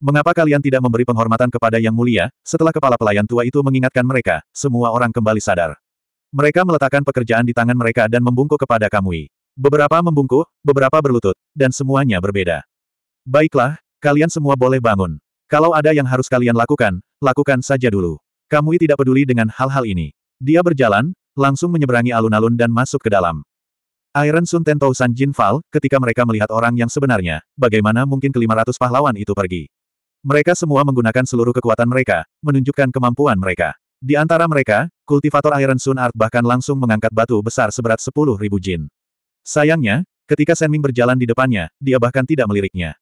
Mengapa kalian tidak memberi penghormatan kepada Yang Mulia, setelah kepala pelayan tua itu mengingatkan mereka, semua orang kembali sadar. Mereka meletakkan pekerjaan di tangan mereka dan membungkuk kepada Kamui. Beberapa membungkuk, beberapa berlutut, dan semuanya berbeda. Baiklah, kalian semua boleh bangun. Kalau ada yang harus kalian lakukan, lakukan saja dulu. Kamui tidak peduli dengan hal-hal ini. Dia berjalan, langsung menyeberangi alun-alun dan masuk ke dalam. Iron Sun Tentou San Jin Fal, ketika mereka melihat orang yang sebenarnya, bagaimana mungkin kelima ratus pahlawan itu pergi. Mereka semua menggunakan seluruh kekuatan mereka, menunjukkan kemampuan mereka. Di antara mereka, kultivator Iron Sun Art bahkan langsung mengangkat batu besar seberat sepuluh ribu jin. Sayangnya, ketika Shen Ming berjalan di depannya, dia bahkan tidak meliriknya.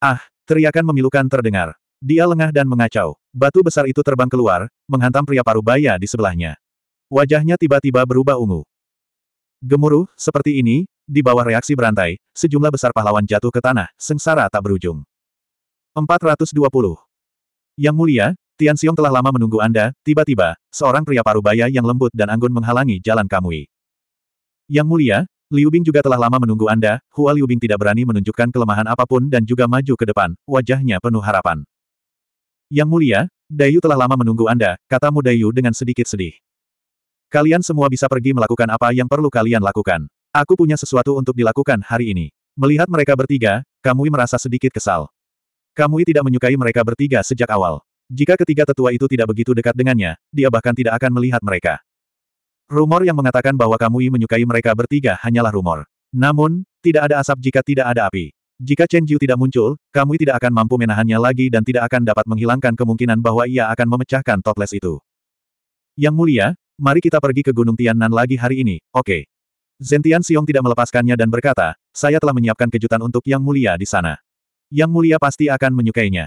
Ah, teriakan memilukan terdengar. Dia lengah dan mengacau. Batu besar itu terbang keluar, menghantam pria paruh baya di sebelahnya. Wajahnya tiba-tiba berubah ungu. Gemuruh, seperti ini, di bawah reaksi berantai, sejumlah besar pahlawan jatuh ke tanah, sengsara tak berujung. 420. Yang mulia, Tian Xiong telah lama menunggu Anda, tiba-tiba, seorang pria parubaya yang lembut dan anggun menghalangi jalan Kamui. Yang mulia, Liu Bing juga telah lama menunggu Anda, Hua Liu Bing tidak berani menunjukkan kelemahan apapun dan juga maju ke depan, wajahnya penuh harapan. Yang mulia, Dayu telah lama menunggu Anda, katamu Dayu dengan sedikit sedih. Kalian semua bisa pergi melakukan apa yang perlu kalian lakukan. Aku punya sesuatu untuk dilakukan hari ini. Melihat mereka bertiga, Kamui merasa sedikit kesal. Kamui tidak menyukai mereka bertiga sejak awal. Jika ketiga tetua itu tidak begitu dekat dengannya, dia bahkan tidak akan melihat mereka. Rumor yang mengatakan bahwa Kamui menyukai mereka bertiga hanyalah rumor. Namun, tidak ada asap jika tidak ada api. Jika Chen Jiu tidak muncul, Kamui tidak akan mampu menahannya lagi dan tidak akan dapat menghilangkan kemungkinan bahwa ia akan memecahkan toples itu. Yang mulia, mari kita pergi ke Gunung Tiannan lagi hari ini, oke. Okay. Zentian Xiong tidak melepaskannya dan berkata, saya telah menyiapkan kejutan untuk Yang Mulia di sana. Yang Mulia pasti akan menyukainya.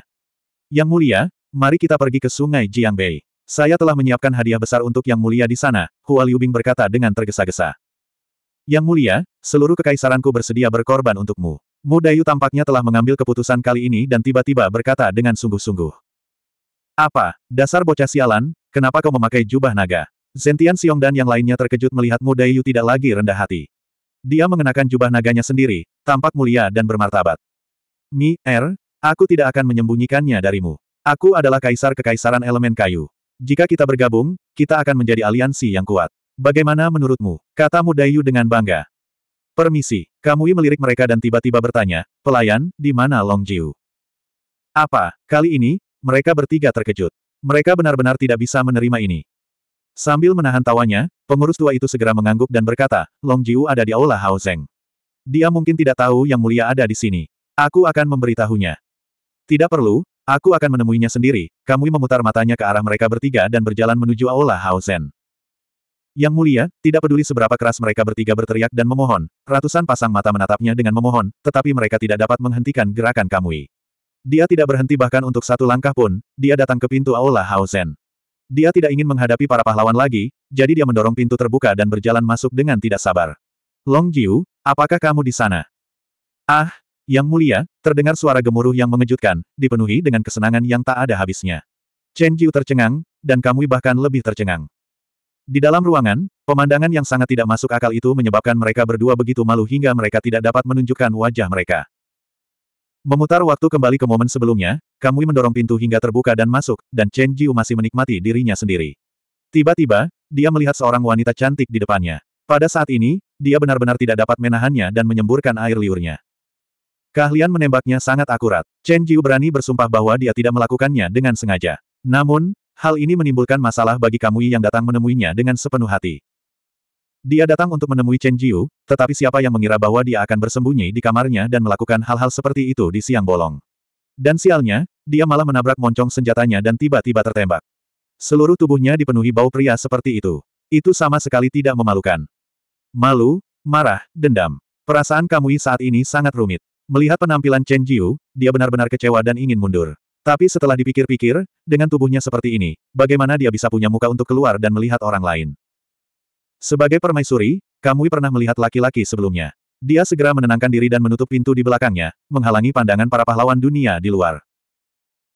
Yang Mulia, mari kita pergi ke Sungai Jiangbei. Saya telah menyiapkan hadiah besar untuk Yang Mulia di sana, Hua Liubing berkata dengan tergesa-gesa. Yang Mulia, seluruh kekaisaranku bersedia berkorban untukmu. Mu Dayu tampaknya telah mengambil keputusan kali ini dan tiba-tiba berkata dengan sungguh-sungguh. Apa, dasar bocah sialan, kenapa kau memakai jubah naga? Zentian Xiong dan yang lainnya terkejut melihat Mu Daiyu tidak lagi rendah hati. Dia mengenakan jubah naganya sendiri, tampak mulia dan bermartabat. Mi, Er, aku tidak akan menyembunyikannya darimu. Aku adalah kaisar kekaisaran elemen kayu. Jika kita bergabung, kita akan menjadi aliansi yang kuat. Bagaimana menurutmu? Kata Dayu dengan bangga. Permisi, Kamui melirik mereka dan tiba-tiba bertanya, pelayan, di mana Long Jiu? Apa? Kali ini, mereka bertiga terkejut. Mereka benar-benar tidak bisa menerima ini. Sambil menahan tawanya, pengurus tua itu segera mengangguk dan berkata, Long Jiu ada di Aula Hao Zeng. Dia mungkin tidak tahu yang mulia ada di sini. Aku akan memberitahunya. Tidak perlu, aku akan menemuinya sendiri. Kamui memutar matanya ke arah mereka bertiga dan berjalan menuju Aula Hao Zeng. Yang mulia, tidak peduli seberapa keras mereka bertiga berteriak dan memohon, ratusan pasang mata menatapnya dengan memohon, tetapi mereka tidak dapat menghentikan gerakan Kamui. Dia tidak berhenti bahkan untuk satu langkah pun, dia datang ke pintu Aula Hao dia tidak ingin menghadapi para pahlawan lagi, jadi dia mendorong pintu terbuka dan berjalan masuk dengan tidak sabar. Long Jiu, apakah kamu di sana? Ah, yang mulia, terdengar suara gemuruh yang mengejutkan, dipenuhi dengan kesenangan yang tak ada habisnya. Chen Jiu tercengang, dan Kamui bahkan lebih tercengang. Di dalam ruangan, pemandangan yang sangat tidak masuk akal itu menyebabkan mereka berdua begitu malu hingga mereka tidak dapat menunjukkan wajah mereka. Memutar waktu kembali ke momen sebelumnya, Kamui mendorong pintu hingga terbuka dan masuk, dan Chen Jiu masih menikmati dirinya sendiri. Tiba-tiba, dia melihat seorang wanita cantik di depannya. Pada saat ini, dia benar-benar tidak dapat menahannya dan menyemburkan air liurnya. Keahlian menembaknya sangat akurat. Chen Jiu berani bersumpah bahwa dia tidak melakukannya dengan sengaja. Namun, hal ini menimbulkan masalah bagi Kamui yang datang menemuinya dengan sepenuh hati. Dia datang untuk menemui Chen Jiu, tetapi siapa yang mengira bahwa dia akan bersembunyi di kamarnya dan melakukan hal-hal seperti itu di siang bolong. Dan sialnya, dia malah menabrak moncong senjatanya dan tiba-tiba tertembak. Seluruh tubuhnya dipenuhi bau pria seperti itu. Itu sama sekali tidak memalukan. Malu, marah, dendam. Perasaan Kamui saat ini sangat rumit. Melihat penampilan Chen Jiu, dia benar-benar kecewa dan ingin mundur. Tapi setelah dipikir-pikir, dengan tubuhnya seperti ini, bagaimana dia bisa punya muka untuk keluar dan melihat orang lain? Sebagai permaisuri, Kamui pernah melihat laki-laki sebelumnya. Dia segera menenangkan diri dan menutup pintu di belakangnya, menghalangi pandangan para pahlawan dunia di luar.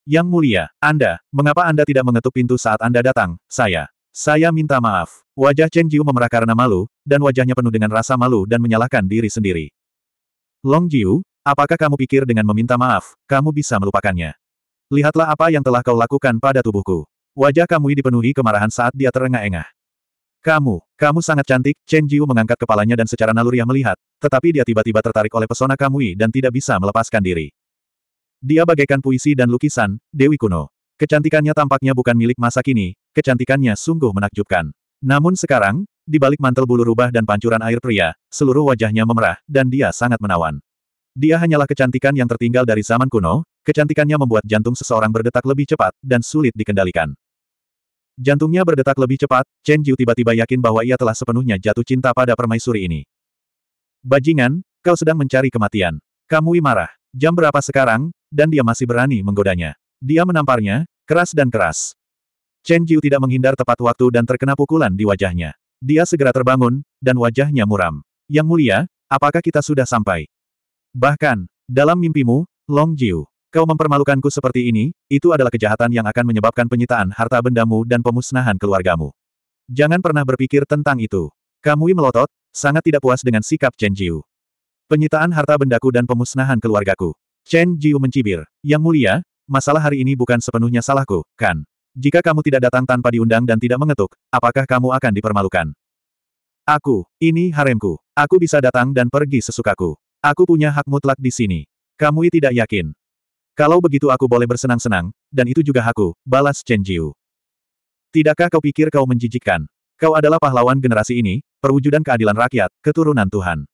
Yang mulia, Anda, mengapa Anda tidak mengetuk pintu saat Anda datang, saya? Saya minta maaf. Wajah Chen Jiu memerah karena malu, dan wajahnya penuh dengan rasa malu dan menyalahkan diri sendiri. Long Jiu, apakah kamu pikir dengan meminta maaf, kamu bisa melupakannya? Lihatlah apa yang telah kau lakukan pada tubuhku. Wajah Kamui dipenuhi kemarahan saat dia terengah-engah. Kamu, kamu sangat cantik, Chen Jiu mengangkat kepalanya dan secara naluriah melihat, tetapi dia tiba-tiba tertarik oleh pesona Kamui dan tidak bisa melepaskan diri. Dia bagaikan puisi dan lukisan, Dewi kuno. Kecantikannya tampaknya bukan milik masa kini, kecantikannya sungguh menakjubkan. Namun sekarang, di balik mantel bulu rubah dan pancuran air pria, seluruh wajahnya memerah, dan dia sangat menawan. Dia hanyalah kecantikan yang tertinggal dari zaman kuno, kecantikannya membuat jantung seseorang berdetak lebih cepat, dan sulit dikendalikan. Jantungnya berdetak lebih cepat, Chen Jiu tiba-tiba yakin bahwa ia telah sepenuhnya jatuh cinta pada permaisuri ini. Bajingan, kau sedang mencari kematian. Kamui marah. Jam berapa sekarang, dan dia masih berani menggodanya. Dia menamparnya, keras dan keras. Chen Jiu tidak menghindar tepat waktu dan terkena pukulan di wajahnya. Dia segera terbangun, dan wajahnya muram. Yang mulia, apakah kita sudah sampai? Bahkan, dalam mimpimu, Long Jiu. Kau mempermalukanku seperti ini, itu adalah kejahatan yang akan menyebabkan penyitaan harta bendamu dan pemusnahan keluargamu. Jangan pernah berpikir tentang itu. Kamui melotot, sangat tidak puas dengan sikap Chen Jiu. Penyitaan harta bendaku dan pemusnahan keluargaku. Chen Jiu mencibir. Yang mulia, masalah hari ini bukan sepenuhnya salahku, kan? Jika kamu tidak datang tanpa diundang dan tidak mengetuk, apakah kamu akan dipermalukan? Aku, ini haremku. Aku bisa datang dan pergi sesukaku. Aku punya hak mutlak di sini. Kamui tidak yakin. Kalau begitu aku boleh bersenang-senang, dan itu juga aku, balas Chen Jiu. Tidakkah kau pikir kau menjijikkan? Kau adalah pahlawan generasi ini, perwujudan keadilan rakyat, keturunan Tuhan.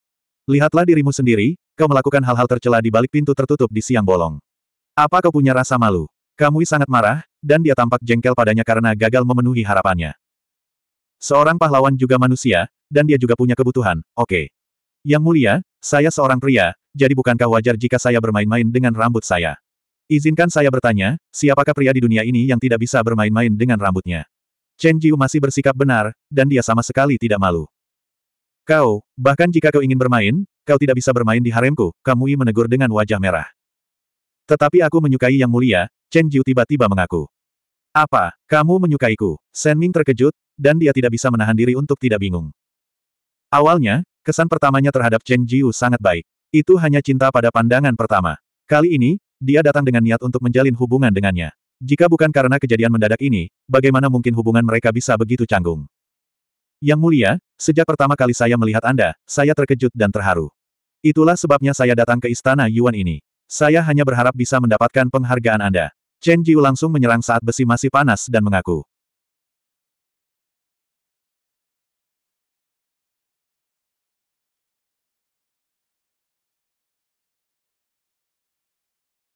Lihatlah dirimu sendiri, kau melakukan hal-hal tercela di balik pintu tertutup di siang bolong. Apa kau punya rasa malu? Kamui sangat marah, dan dia tampak jengkel padanya karena gagal memenuhi harapannya. Seorang pahlawan juga manusia, dan dia juga punya kebutuhan, oke. Okay. Yang mulia, saya seorang pria, jadi bukankah wajar jika saya bermain-main dengan rambut saya? Izinkan saya bertanya, siapakah pria di dunia ini yang tidak bisa bermain-main dengan rambutnya? Chen Jiu masih bersikap benar, dan dia sama sekali tidak malu. Kau, bahkan jika kau ingin bermain, kau tidak bisa bermain di haremku, Kamui menegur dengan wajah merah. Tetapi aku menyukai yang mulia, Chen Jiu tiba-tiba mengaku. Apa, kamu menyukaiku? Shen Ming terkejut, dan dia tidak bisa menahan diri untuk tidak bingung. Awalnya, kesan pertamanya terhadap Chen Jiu sangat baik. Itu hanya cinta pada pandangan pertama. Kali ini, dia datang dengan niat untuk menjalin hubungan dengannya. Jika bukan karena kejadian mendadak ini, bagaimana mungkin hubungan mereka bisa begitu canggung? Yang mulia, sejak pertama kali saya melihat Anda, saya terkejut dan terharu. Itulah sebabnya saya datang ke istana Yuan ini. Saya hanya berharap bisa mendapatkan penghargaan Anda. Chen Jiu langsung menyerang saat besi masih panas dan mengaku.